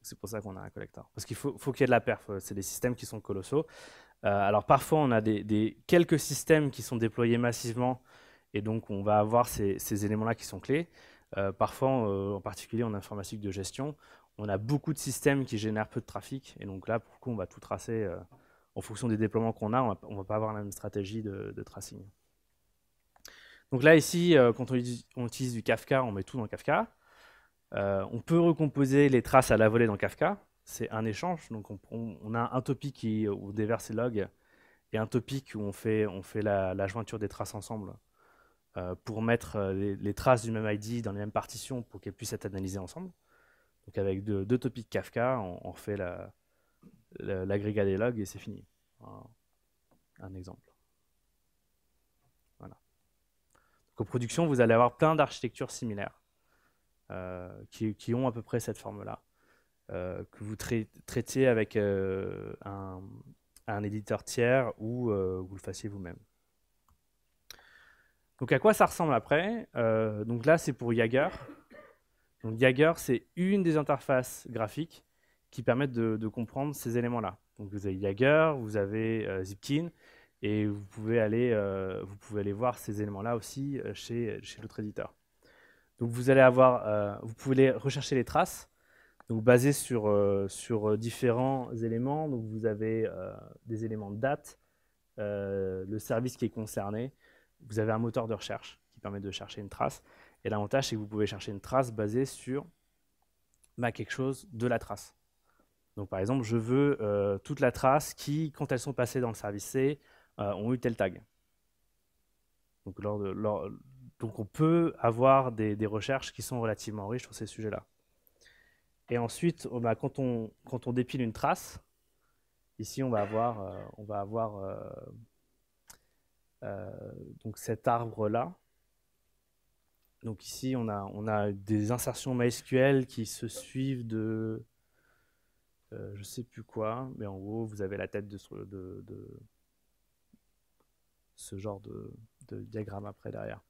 A: C'est pour ça qu'on a un collecteur. Parce qu'il faut, faut qu'il y ait de la perf. C'est des systèmes qui sont colossaux. Euh, alors parfois, on a des, quelques systèmes qui sont déployés massivement et donc on va avoir ces, éléments-là qui sont clés. Euh, parfois, euh, en particulier en informatique de gestion, on a beaucoup de systèmes qui génèrent peu de trafic. Et donc là, pour le coup, on va tout tracer en fonction des déploiements qu'on a. On ne va pas avoir la même stratégie de, tracing. Donc là, ici, quand on, utilise du Kafka, on met tout dans Kafka. on peut recomposer les traces à la volée dans Kafka c'est un échange. Donc on, a un topic euh, où on déverse les logs et un topic où on fait, la, jointure des traces ensemble euh, pour mettre euh, les, traces du même ID dans les mêmes partitions pour qu'elles puissent être analysées ensemble. Donc avec deux, topics Kafka, on, fait l'agrégat des logs et c'est fini. un exemple. Voilà. production, vous allez avoir plein d'architectures similaires qui ont à peu près cette forme-là. Euh, que vous traitiez avec euh, un, éditeur tiers ou que euh, vous le fassiez vous-même. Donc à quoi ça ressemble après Donc là c'est pour Jagger. Donc Jagger c'est une des interfaces graphiques qui permettent de, comprendre ces éléments-là. Donc vous avez Jagger, vous avez Zipkin et vous pouvez aller vous pouvez aller voir ces éléments-là aussi chez chez l'autre éditeur. Donc vous allez avoir vous pouvez rechercher les traces donc basé sur, euh, sur euh, différents éléments. Donc vous avez euh, des éléments de date, le service qui est concerné, vous avez un moteur de recherche qui permet de chercher une trace. Et l'avantage, c'est que vous pouvez chercher une trace basée sur bah, quelque chose de la trace. Donc par exemple, je veux toute la trace qui, quand elles sont passées dans le service C, ont eu tel tag. Donc, lors de, donc on peut avoir des recherches qui sont relativement riches sur ces sujets-là. Et ensuite, oh, bah, quand, on, quand on dépile une trace, ici, on va avoir, euh, on va avoir euh, euh, donc cet arbre-là. Donc ici, on a, on a des insertions MySQL qui se suivent de... je je sais plus quoi, mais en gros, vous avez la tête de, ce, ce genre de, diagramme après derrière.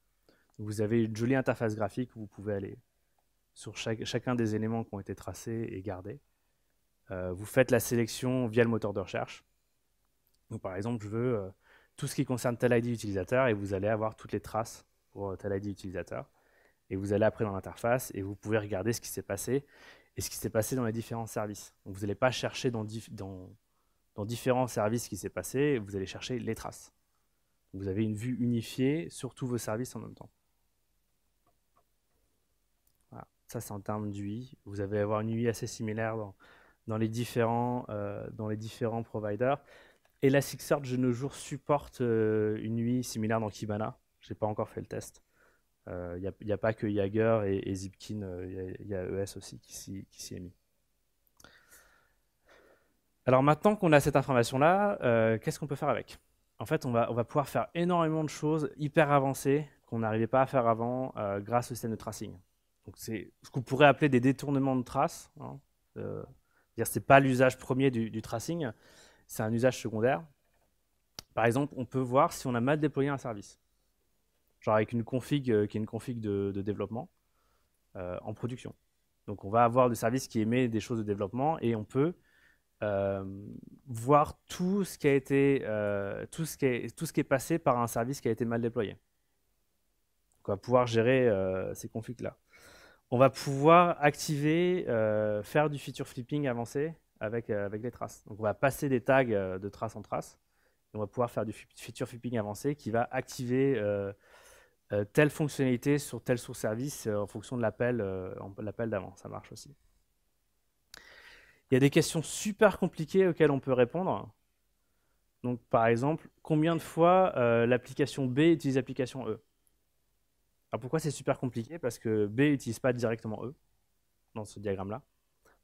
A: vous avez une jolie interface graphique où vous pouvez aller sur chacun des éléments qui ont été tracés et gardés. Euh, vous faites la sélection via le moteur de recherche. Donc, par exemple, je veux euh, tout ce qui concerne tel ID utilisateur et vous allez avoir toutes les traces pour euh, tel ID utilisateur. Et vous allez après dans l'interface et vous pouvez regarder ce qui s'est passé et ce qui s'est passé dans les différents services. Donc, vous n'allez pas chercher dans, différents services ce qui s'est passé, vous allez chercher les traces. vous avez une vue unifiée sur tous vos services en même temps. Ça, c'est en termes d'UI. Vous allez avoir une UI assez similaire dans, les, différents, providers. Euh, dans les différents providers. Elasticsearch de nos jours supporte euh, une UI similaire dans Kibana. Je n'ai pas encore fait le test. Il euh, n'y a, pas que Jagger et, Zipkin, il y, a ES aussi qui s'y est mis. Alors maintenant qu'on a cette information-là, qu'est-ce qu'on peut faire avec En fait, on va pouvoir faire énormément de choses hyper avancées qu'on n'arrivait pas à faire avant grâce au système de tracing. Donc c'est ce qu'on pourrait appeler des détournements de traces. Hein. Euh, ce n'est c'est pas l'usage premier du, tracing, c'est un usage secondaire. Par exemple, on peut voir si on a mal déployé un service, genre avec une config euh, qui est une config de, développement euh, en production. Donc on va avoir des services qui émet des choses de développement et on peut voir tout ce qui a été tout ce qui est, tout ce qui est passé par un service qui a été mal déployé. on va pouvoir gérer ces configs là on va pouvoir activer, euh, faire du feature flipping avancé avec, euh, avec les traces. Donc on va passer des tags euh, de trace en trace, on va pouvoir faire du feature flipping avancé qui va activer telle fonctionnalité sur tel sous-service en fonction de l'appel d'avant. Ça marche aussi. Il y a des questions super compliquées auxquelles on peut répondre. Donc par exemple, combien de fois l'application B utilise l'application E alors pourquoi c'est super compliqué Parce que B n'utilise pas directement E dans ce diagramme-là.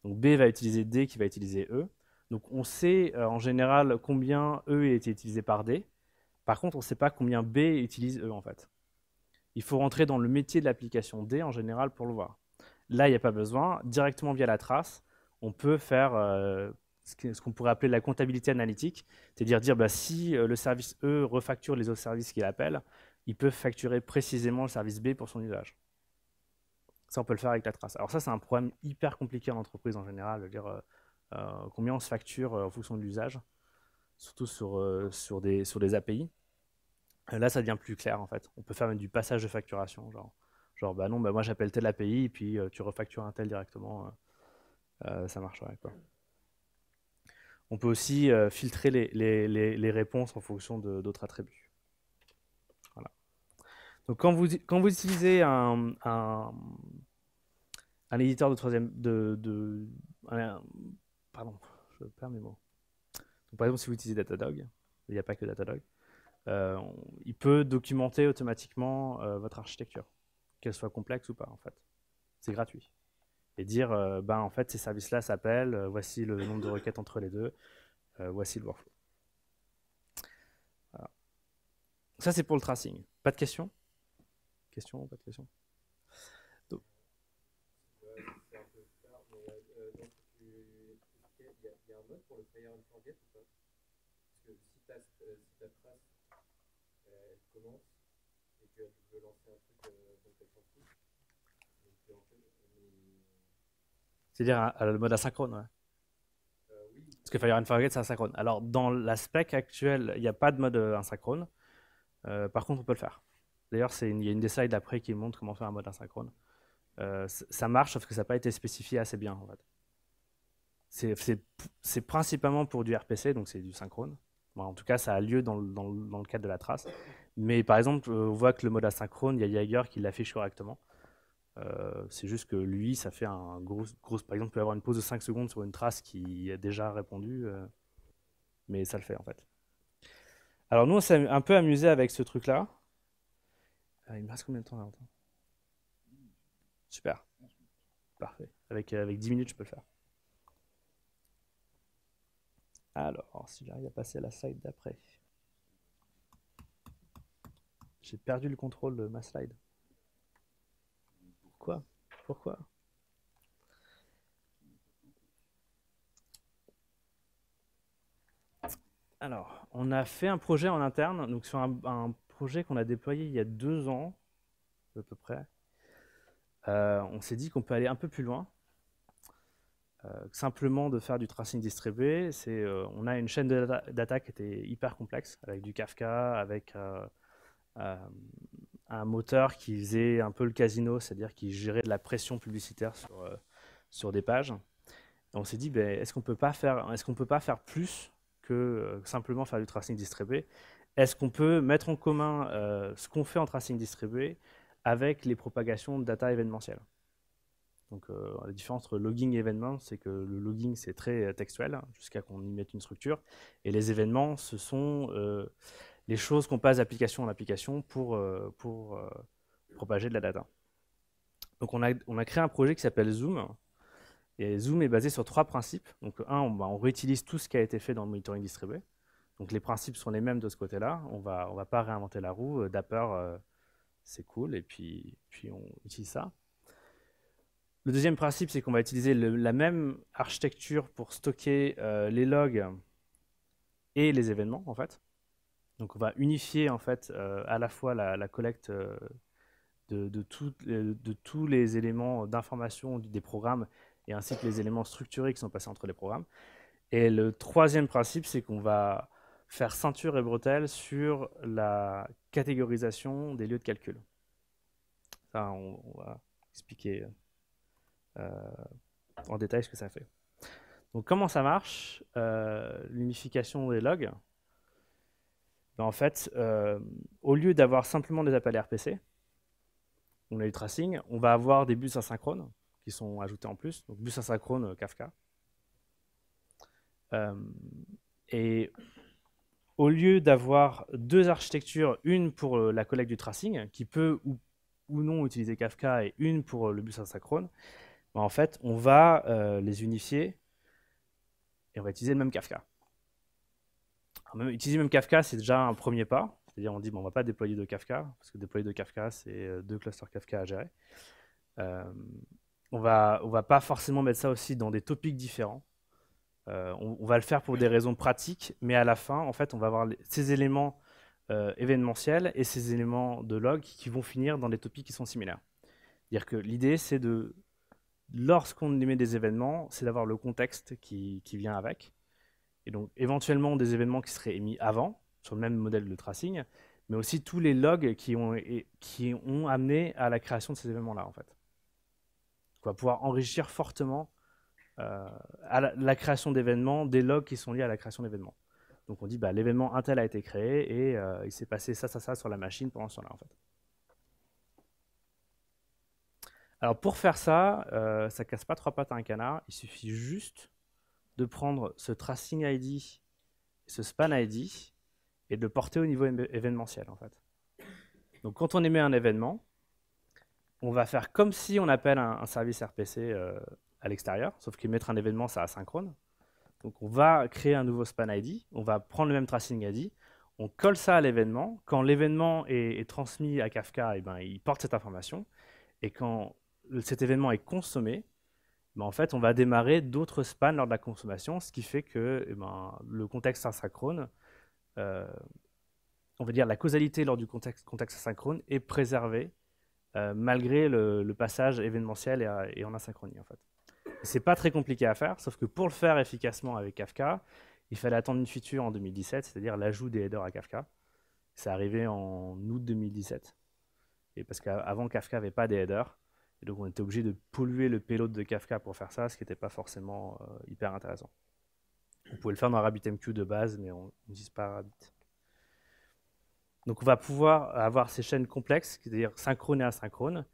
A: Donc B va utiliser D qui va utiliser E. Donc on sait euh, en général combien E a été utilisé par D. Par contre, on ne sait pas combien B utilise E en fait. Il faut rentrer dans le métier de l'application D en général pour le voir. Là, il n'y a pas besoin. Directement via la trace, on peut faire euh, ce qu'on pourrait appeler la comptabilité analytique, c'est-à-dire dire, bah, si euh, le service E refacture les autres services qu'il appelle, ils peuvent facturer précisément le service B pour son usage. Ça, on peut le faire avec la trace. Alors ça, c'est un problème hyper compliqué en entreprise en général, de dire euh, euh, combien on se facture euh, en fonction de l'usage, surtout sur, sur, des, sur des API. là, ça devient plus clair en fait. On peut faire même du passage de facturation, genre, genre bah non, bah moi j'appelle tel API et puis tu refactures un tel directement. ça marcherait. quoi. On peut aussi filtrer les réponses en fonction d'autres attributs quand vous, utilisez un, éditeur de troisième... De, pardon, je perds mes mots. par exemple, si vous utilisez Datadog, il n'y a pas que Datadog, euh, il peut documenter automatiquement euh, votre architecture, qu'elle soit complexe ou pas, en fait. C'est gratuit. Et dire, euh, ben, en fait, ces services-là s'appellent, voici le nombre de requêtes entre les deux, voici le workflow. Ça, c'est pour le tracing. Pas de question Question Pas de question Donc. c'est un peu tard, donc tu expliquais, il y, a un mode pour le Fire and Forget ou pas Parce que si ta, si ta trace, euh, elle commence, et que tu veux lancer un truc dont elle s'en fout, mais en fait, mais... C'est-à-dire le mode asynchrone, ouais. Parce que Fire and Forget, c'est asynchrone. Alors, dans la spec actuelle, il n'y a pas de mode euh, asynchrone. Euh, par contre, on peut le faire. D'ailleurs, il y a une des d'après après qui montre comment faire un mode asynchrone. Euh, ça marche, sauf que ça n'a pas été spécifié assez bien. C'est principalement pour du RPC, donc c'est du synchrone. en tout cas, ça a lieu dans, le cadre de la trace. Mais par exemple, euh, on voit que le mode asynchrone, il y a Jaeger qui l'affiche correctement. Euh, c'est juste que lui, ça fait un gros, Par exemple, il peut avoir une pause de 5 secondes sur une trace qui a déjà répondu, mais ça le fait en fait. Alors nous, on s'est un peu amusé avec ce truc-là. Ah, il me reste combien de temps, avant Super. Parfait. Avec, euh, avec 10 minutes, je peux le faire. Alors, si j'arrive à passer à la slide d'après. J'ai perdu le contrôle de ma slide. Pourquoi Pourquoi Alors, on a fait un projet en interne, donc sur un qu'on a déployé il y a deux ans, à peu près, euh, on s'est dit qu'on peut aller un peu plus loin. Euh, simplement de faire du tracing distribué, c'est euh, on a une chaîne de qui était hyper complexe, avec du Kafka, avec un moteur qui faisait un peu le casino, c'est-à-dire qui gérait de la pression publicitaire sur, des pages. on s'est dit, ben, est-ce qu'on peut pas faire, est-ce qu'on peut pas faire plus que simplement faire du tracing distribué est-ce qu'on peut mettre en commun euh, ce qu'on fait en tracing distribué avec les propagations de data événementielle donc, euh, la différence entre logging et événement, c'est que le logging, c'est très euh, textuel, hein, jusqu'à qu'on y mette une structure. Et les événements, ce sont les choses qu'on passe d'application en application pour, pour propager de la data. Donc, on a, on a créé un projet qui s'appelle Zoom. Et Zoom est basé sur trois principes. Donc, un, on bah, réutilise tout ce qui a été fait dans le monitoring distribué. Donc les principes sont les mêmes de ce côté-là. On va, on va pas réinventer la roue. Euh, Dapper, euh, c'est cool, et puis, puis on utilise ça. Le deuxième principe, c'est qu'on va utiliser la même architecture pour stocker euh, les logs et les événements, en fait. Donc, on va unifier, en fait, à la fois la, collecte de, de, tous les éléments d'information des programmes et ainsi que les éléments structurés qui sont passés entre les programmes. Et le troisième principe, c'est qu'on va faire ceinture et bretelles sur la catégorisation des lieux de calcul. on, va expliquer euh, en détail ce que ça fait. Donc comment ça marche, euh, l'unification des logs ben, En fait, euh, au lieu d'avoir simplement des appels RPC, on a du tracing, on va avoir des bus asynchrones qui sont ajoutés en plus, donc bus asynchrone Kafka. et au lieu d'avoir deux architectures, une pour euh, la collecte du tracing, qui peut ou, non utiliser Kafka, et une pour euh, le bus asynchrone, bah, en fait, on va euh, les unifier et on va utiliser le même Kafka. utiliser le même Kafka, c'est déjà un premier pas. C'est-à-dire, on dit, bon, on ne va pas déployer deux Kafka, parce que déployer deux Kafka, c'est deux clusters Kafka à gérer. on va, ne va pas forcément mettre ça aussi dans des topics différents. Euh, on, va le faire pour des raisons pratiques, mais à la fin, en fait, on va avoir ces éléments euh, événementiels et ces éléments de log qui vont finir dans des topics qui sont similaires. dire que l'idée, c'est de, lorsqu'on émet des événements, c'est d'avoir le contexte qui, vient avec. Et donc, éventuellement, des événements qui seraient émis avant, sur le même modèle de tracing, mais aussi tous les logs qui ont, qui ont amené à la création de ces événements-là, en fait. On va pouvoir enrichir fortement euh, à la, création d'événements, des logs qui sont liés à la création d'événements. Donc on dit bah, l'événement Intel a été créé et euh, il s'est passé ça, ça, ça sur la machine pendant ce temps-là en fait. Alors pour faire ça, ça euh, ça casse pas trois pattes à un canard, il suffit juste de prendre ce tracing ID, ce span ID et de le porter au niveau événementiel en fait. Donc quand on émet un événement, on va faire comme si on appelle un, service RPC à l'extérieur, sauf qu'émettre un événement, ça asynchrone. Donc on va créer un nouveau span ID, on va prendre le même tracing ID, on colle ça à l'événement. Quand l'événement est, transmis à Kafka, et eh ben, il porte cette information. Et quand cet événement est consommé, eh ben, en fait, on va démarrer d'autres spans lors de la consommation, ce qui fait que eh ben, le contexte asynchrone, euh, on va dire la causalité lors du contexte, contexte asynchrone est préservée euh, malgré le, passage événementiel et, et en asynchronie. En fait. C'est pas très compliqué à faire, sauf que pour le faire efficacement avec Kafka, il fallait attendre une feature en 2017, c'est-à-dire l'ajout des headers à Kafka. C'est arrivé en août 2017. Et parce qu'avant, Kafka n'avait pas des headers. Et donc, on était obligé de polluer le payload de Kafka pour faire ça, ce qui n'était pas forcément euh, hyper intéressant. On pouvait le faire dans RabbitMQ de base, mais on disparaît pas Rabbit. Donc on va pouvoir avoir ces chaînes complexes, c'est-à-dire synchrone et asynchrone,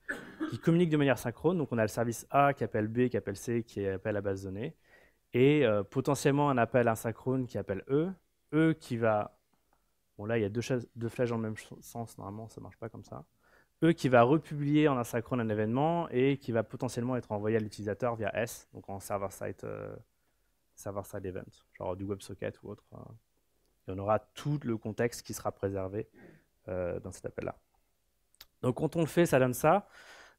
A: qui communiquent de manière synchrone. Donc on a le service A qui appelle B, qui appelle C, qui appelle la base de données, et euh, potentiellement un appel asynchrone qui appelle E, E qui va... Bon là, il y a deux, flèches dans le même sens, normalement ça ne marche pas comme ça. E qui va republier en asynchrone un événement et qui va potentiellement être envoyé à l'utilisateur via S, donc en server-side euh, event, genre du WebSocket ou autre. Hein on aura tout le contexte qui sera préservé euh, dans cet appel-là. Donc quand on le fait, ça donne ça.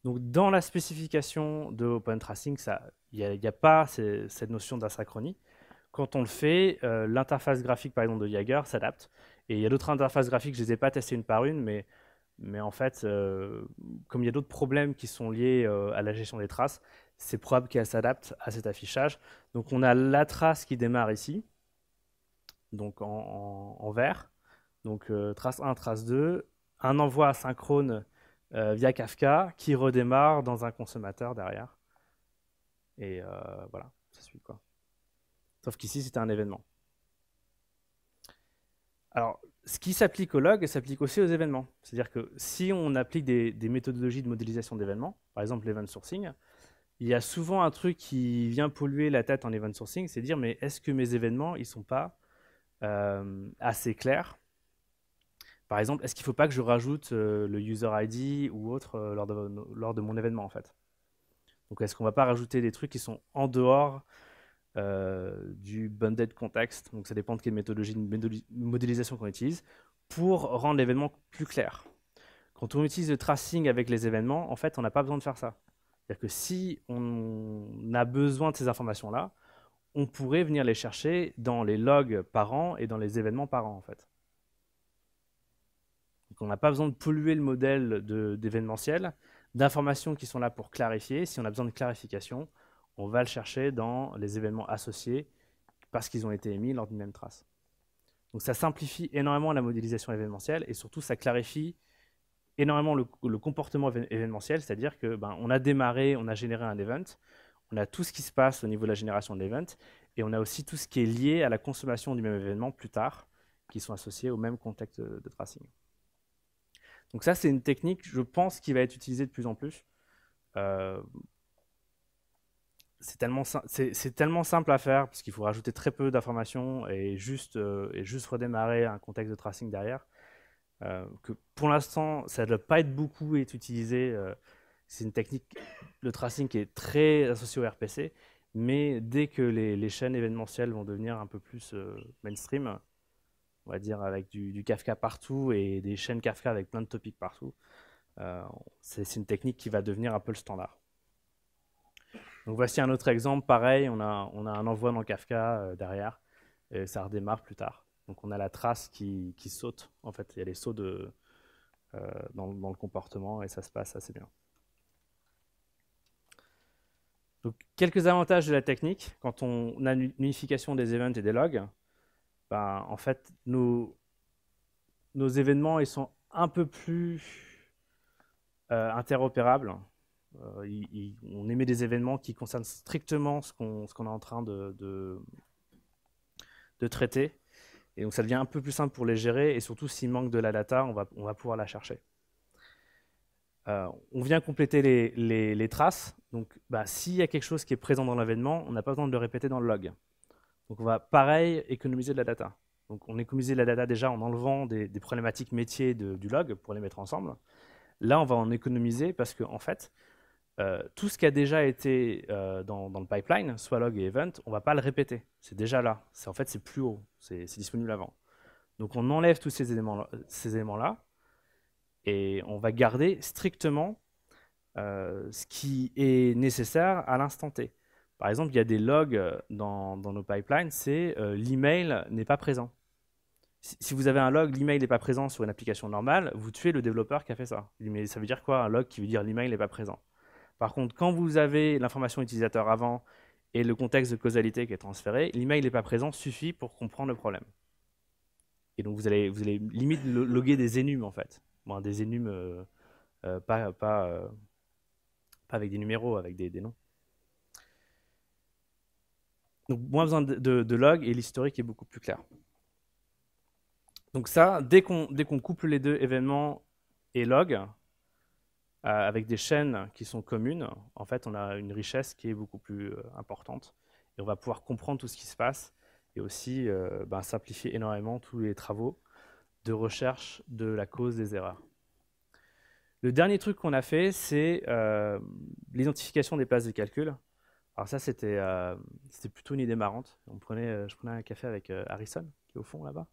A: Donc dans la spécification de Open Tracing, il n'y a, pas cette notion d'asynchronie. Quand on le fait, euh, l'interface graphique par exemple de Jagger s'adapte. Et il y a d'autres interfaces graphiques, je ne les ai pas testées une par une, mais, mais en fait, euh, comme il y a d'autres problèmes qui sont liés à la gestion des traces, c'est probable qu'elles s'adaptent à cet affichage. Donc on a la trace qui démarre ici, donc en, vert. Donc euh, trace 1, trace 2, un envoi asynchrone euh, via Kafka qui redémarre dans un consommateur derrière. Et euh, voilà, ça suit quoi. Sauf qu'ici, c'était un événement. Alors, ce qui s'applique au log s'applique aussi aux événements. C'est-à-dire que si on applique des, des méthodologies de modélisation d'événements, par exemple l'event sourcing, il y a souvent un truc qui vient polluer la tête en event sourcing, c'est dire mais est-ce que mes événements, ils ne sont pas euh, assez clair. Par exemple, est-ce qu'il ne faut pas que je rajoute euh, le user ID ou autre euh, lors, de, mon événement en fait Donc est-ce qu'on ne va pas rajouter des trucs qui sont en dehors du bundled context, donc ça dépend de quelle méthodologie de modélisation qu'on utilise, pour rendre l'événement plus clair. Quand on utilise le tracing avec les événements, en fait, on n'a pas besoin de faire ça. C'est-à-dire que si on a besoin de ces informations-là, on pourrait venir les chercher dans les logs par an et dans les événements par an, en fait. Donc on n'a pas besoin de polluer le modèle d'événementiel, d'informations qui sont là pour clarifier. Si on a besoin de clarification, on va le chercher dans les événements associés parce qu'ils ont été émis lors d'une même trace. Donc ça simplifie énormément la modélisation événementielle et surtout ça clarifie énormément le, comportement événementiel, c'est-à-dire que ben, on a démarré, on a généré un event, on a tout ce qui se passe au niveau de la génération de l'event, et on a aussi tout ce qui est lié à la consommation du même événement plus tard, qui sont associés au même contexte de tracing. Donc ça, c'est une technique, je pense, qui va être utilisée de plus en plus. Euh, c'est tellement, simple à faire, parce qu'il faut rajouter très peu d'informations et, juste, euh, redémarrer un contexte de tracing derrière, euh, que pour l'instant, ça ne doit pas être beaucoup utilisé c'est une technique, le tracing qui est très associé au RPC, mais dès que les, chaînes événementielles vont devenir un peu plus euh, mainstream, on va dire avec du, Kafka partout et des chaînes Kafka avec plein de topics partout, euh, c'est une technique qui va devenir un peu le standard. Donc voici un autre exemple, pareil, on a, on a un envoi dans Kafka euh, derrière, et ça redémarre plus tard. Donc on a la trace qui, saute, en fait, il y a les sauts dans le comportement et ça se passe assez bien. Donc, quelques avantages de la technique, quand on a une unification des events et des logs, ben, en fait, nos, événements ils sont un peu plus euh, interopérables. Euh, on émet des événements qui concernent strictement ce qu'on est en train de, de, traiter. Et donc ça devient un peu plus simple pour les gérer. Et surtout, s'il manque de la data, on va, on va pouvoir la chercher. Euh, on vient compléter les, traces. Donc, bah, s'il y a quelque chose qui est présent dans l'événement, on n'a pas besoin de le répéter dans le log. Donc, on va pareil économiser de la data. Donc, on économise de la data déjà en enlevant des, problématiques métiers du log pour les mettre ensemble. Là, on va en économiser parce que, en fait, euh, tout ce qui a déjà été euh, dans, le pipeline, soit log et event, on ne va pas le répéter. C'est déjà là. En fait, c'est plus haut. C'est disponible avant. Donc, on enlève tous Ces éléments -là, et on va garder strictement euh, ce qui est nécessaire à l'instant T. Par exemple, il y a des logs euh, dans, nos pipelines, c'est euh, l'email n'est pas présent. Si, vous avez un log, l'email n'est pas présent sur une application normale, vous tuez le développeur qui a fait ça. Mais ça veut dire quoi un log qui veut dire l'email n'est pas présent Par contre, quand vous avez l'information utilisateur avant et le contexte de causalité qui est transféré, l'email n'est pas présent suffit pour comprendre le problème. Et donc vous allez, vous allez limite loguer des énumes en fait des énumes euh, euh, pas, pas, euh, pas, avec des numéros, avec des, noms. Donc moins besoin de, de, log et l'historique est beaucoup plus clair. Donc ça, dès qu'on qu'on couple les deux événements et log, avec des chaînes qui sont communes, en fait, on a une richesse qui est beaucoup plus importante. Et on va pouvoir comprendre tout ce qui se passe et aussi ben, simplifier énormément tous les travaux de recherche de la cause des erreurs. Le dernier truc qu'on a fait, c'est euh, l'identification des places de calcul. Alors ça, c'était euh, plutôt une idée marrante. On prenait, euh, je prenais un café avec Harrison, qui est au fond là-bas.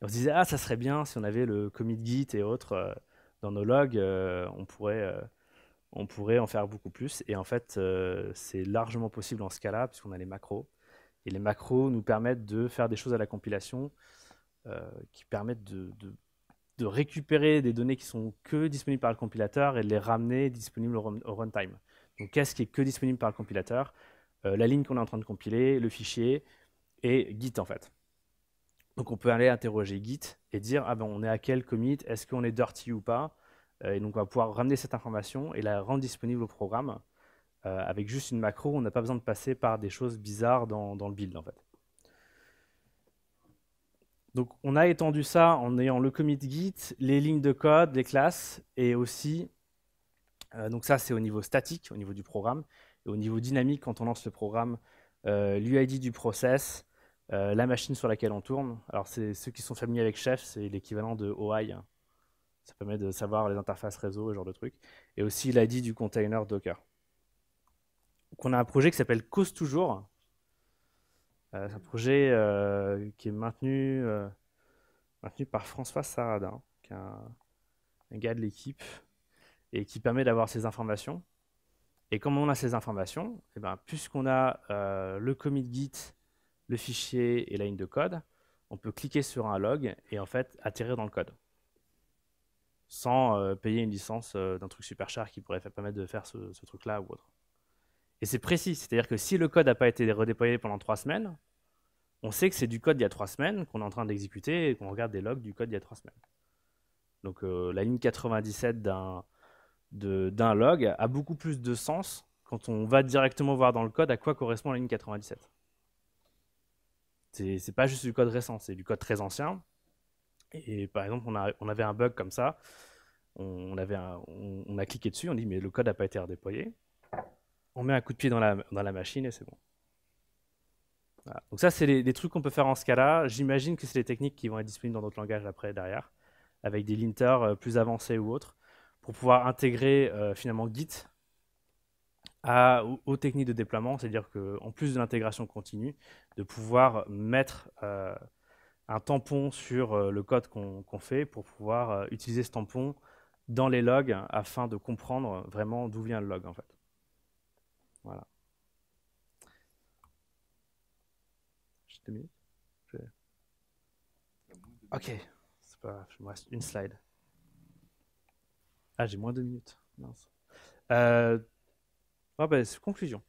A: on se disait, ah, ça serait bien si on avait le commit git et autres dans nos logs, on pourrait on pourrait en faire beaucoup plus. Et en fait, c'est largement possible en ce cas-là, puisqu'on a les macros. Et les macros nous permettent de faire des choses à la compilation euh, qui permettent de, de, récupérer des données qui sont que disponibles par le compilateur et de les ramener disponibles au, runtime. Donc, qu'est-ce qui est que disponible par le compilateur euh, La ligne qu'on est en train de compiler, le fichier et Git en fait. Donc on peut aller interroger Git et dire ah ben on est à quel commit, est-ce qu'on est dirty ou pas euh, Et donc on va pouvoir ramener cette information et la rendre disponible au programme. avec juste une macro, on n'a pas besoin de passer par des choses bizarres dans le build en fait. Donc on a étendu ça en ayant le commit git, les lignes de code, les classes, et aussi, euh, donc ça c'est au niveau statique, au niveau du programme, et au niveau dynamique quand on lance le programme, euh, l'UID du process, euh, la machine sur laquelle on tourne. Alors c'est ceux qui sont familiers avec Chef, c'est l'équivalent de OI. Ça permet de savoir les interfaces réseau, ce genre de trucs. Et aussi l'ID du container Docker. Donc on a un projet qui s'appelle Cause Toujours, euh, c'est un projet euh, qui est maintenu, euh, par François Saradin, qui est un, gars de l'équipe, et qui permet d'avoir ces informations. Et comme on a ces informations, et eh ben, puisqu'on a le commit git, le fichier et la ligne de code, on peut cliquer sur un log et en fait atterrir dans le code. Sans payer une licence d'un truc super cher qui pourrait permettre de faire ce truc-là ou autre. Et c'est précis, c'est-à-dire que si le code n'a pas été redéployé pendant trois semaines, on sait que c'est du code il y a trois semaines qu'on est en train d'exécuter et qu'on regarde des logs du code il y a trois semaines. Donc euh, la ligne 97 d'un log a beaucoup plus de sens quand on va directement voir dans le code à quoi correspond la ligne 97. C'est pas juste du code récent, c'est du code très ancien. Et, par exemple, on, on, avait un bug comme ça. On, avait on, a cliqué dessus, on dit mais le code n'a pas été redéployé on met un coup de pied dans la, machine et c'est bon. Donc ça, c'est les, trucs qu'on peut faire en ce cas-là, J'imagine que c'est les techniques qui vont être disponibles dans d'autres langages après, derrière, avec des linters euh, plus avancés ou autres, pour pouvoir intégrer euh, finalement Git aux, techniques de déploiement. C'est-à-dire qu'en plus de l'intégration continue, de pouvoir mettre euh, un tampon sur le code qu'on fait pour pouvoir utiliser ce tampon dans les logs afin de comprendre vraiment d'où vient le log en fait. Voilà. J'ai deux minutes Ok, c'est pas... grave. Il me reste une slide. Ah, j'ai moins deux minutes. Euh, ah, bah, conclusion.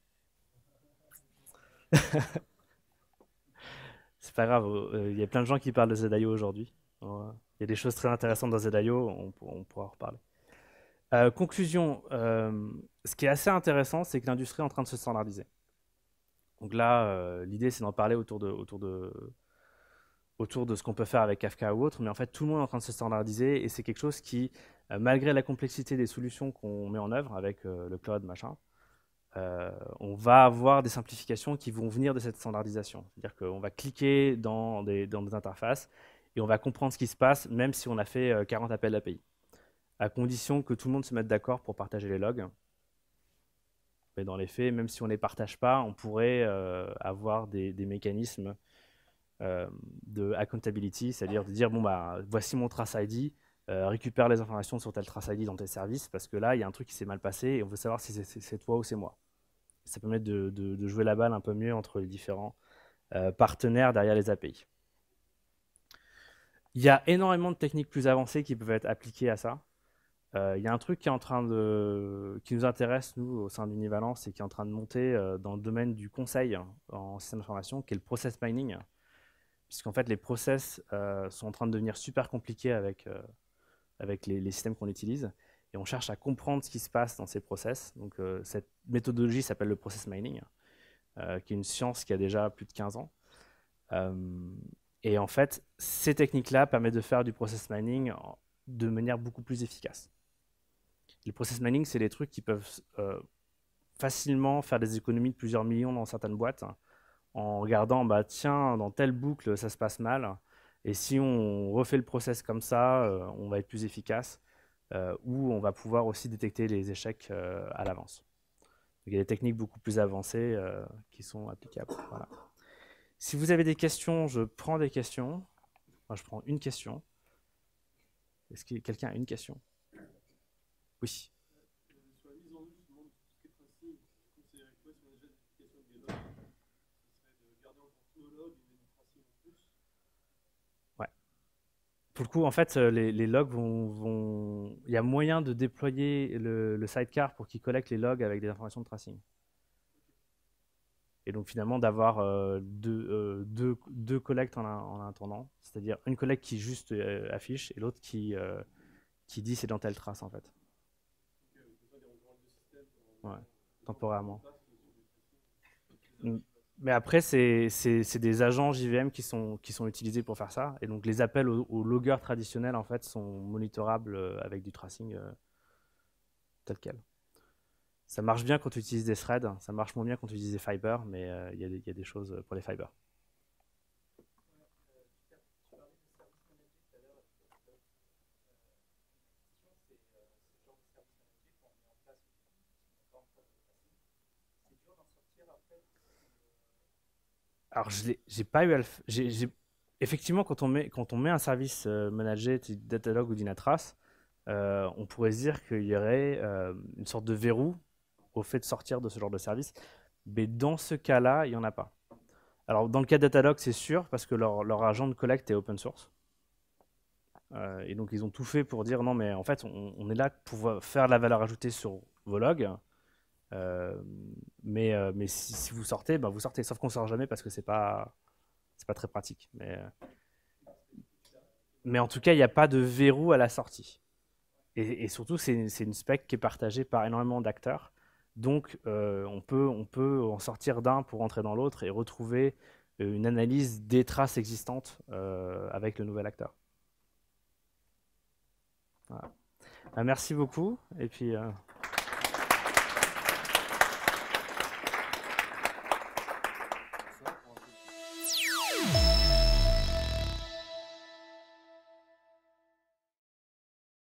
A: c'est pas grave, euh, il y a plein de gens qui parlent de ZIO aujourd'hui. Euh, il y a des choses très intéressantes dans ZIO, on, on pourra en reparler. Euh, conclusion, euh, ce qui est assez intéressant, c'est que l'industrie est en train de se standardiser. Donc là, euh, l'idée, c'est d'en parler autour de, autour, de, autour de ce qu'on peut faire avec Kafka ou autre, mais en fait, tout le monde est en train de se standardiser et c'est quelque chose qui, malgré la complexité des solutions qu'on met en œuvre avec le cloud, machin, on va avoir des simplifications qui vont venir de cette standardisation. C'est-à-dire qu'on va cliquer dans des, dans des interfaces et on va comprendre ce qui se passe, même si on a fait 40 appels d'API à condition que tout le monde se mette d'accord pour partager les logs. Mais dans les faits, même si on ne les partage pas, on pourrait euh, avoir des, mécanismes euh, de accountability, c'est-à-dire de dire bon bah voici mon trace ID, euh, récupère les informations sur tel trace ID dans tes services, parce que là il y a un truc qui s'est mal passé et on veut savoir si c'est toi ou c'est moi. Ça permet de, de, jouer la balle un peu mieux entre les différents partenaires derrière les API. Il y a énormément de techniques plus avancées qui peuvent être appliquées à ça. Euh, il y a un truc qui est en train de, qui nous intéresse nous au sein d'Univalence et qui est en train de monter euh, dans le domaine du conseil en système d'information, qui est le process mining, puisqu'en fait les process euh, sont en train de devenir super compliqués avec avec les, systèmes qu'on utilise et on cherche à comprendre ce qui se passe dans ces process. Donc cette méthodologie s'appelle le process mining, qui est une science qui a déjà plus de 15 ans. et en fait, ces techniques-là permettent de faire du process mining de manière beaucoup plus efficace. Les process mining, c'est des trucs qui peuvent euh, facilement faire des économies de plusieurs millions dans certaines boîtes en regardant, bah, tiens, dans telle boucle, ça se passe mal. Et si on refait le process comme ça, euh, on va être plus efficace euh, ou on va pouvoir aussi détecter les échecs à l'avance. Il y a des techniques beaucoup plus avancées qui sont applicables. Si vous avez des questions, je prends des questions. Moi, je prends une question. Est-ce que quelqu'un a une question oui. Ouais. Pour le coup, en fait, euh, les, logs vont, Il y a moyen de déployer le, sidecar pour qu'il collecte les logs avec des informations de tracing. Et donc finalement d'avoir euh, euh, deux, deux, collectes en, attendant, c'est-à-dire une collecte qui juste affiche et l'autre qui, qui dit c'est dans telle trace en fait. Ouais, temporairement. Mm. Mais après, c'est des agents JVM qui sont, qui sont utilisés pour faire ça. Et donc, les appels aux, loggers traditionnels, en fait, sont monitorables euh, avec du tracing euh, tel quel. Ça marche bien quand tu utilises des threads, hein. ça marche moins bien quand tu utilises des fibers, mais euh, il y, a des choses pour les fibers. alors j'ai pas eu effectivement quand on met quand on met un service euh, managé type ou Dynatrace euh, on pourrait se dire qu'il y aurait euh, une sorte de verrou au fait de sortir de ce genre de service mais dans ce cas-là il n'y en a pas alors dans le cas de c'est sûr parce que leur, agent de collecte est open source et donc ils ont tout fait pour dire non mais en fait on, est là pour faire la valeur ajoutée sur vos logs euh, mais euh, si, vous sortez, bah, vous sortez. Sauf qu'on sort jamais parce que c'est pas pas très pratique. Euh, mais en tout cas, il n'y a pas de verrou à la sortie. Et, surtout, c'est une, spec qui est partagée par énormément d'acteurs. Donc, on, peut, en sortir d'un pour entrer dans l'autre et retrouver une analyse des traces existantes avec le nouvel acteur. Bah, merci beaucoup. Et puis.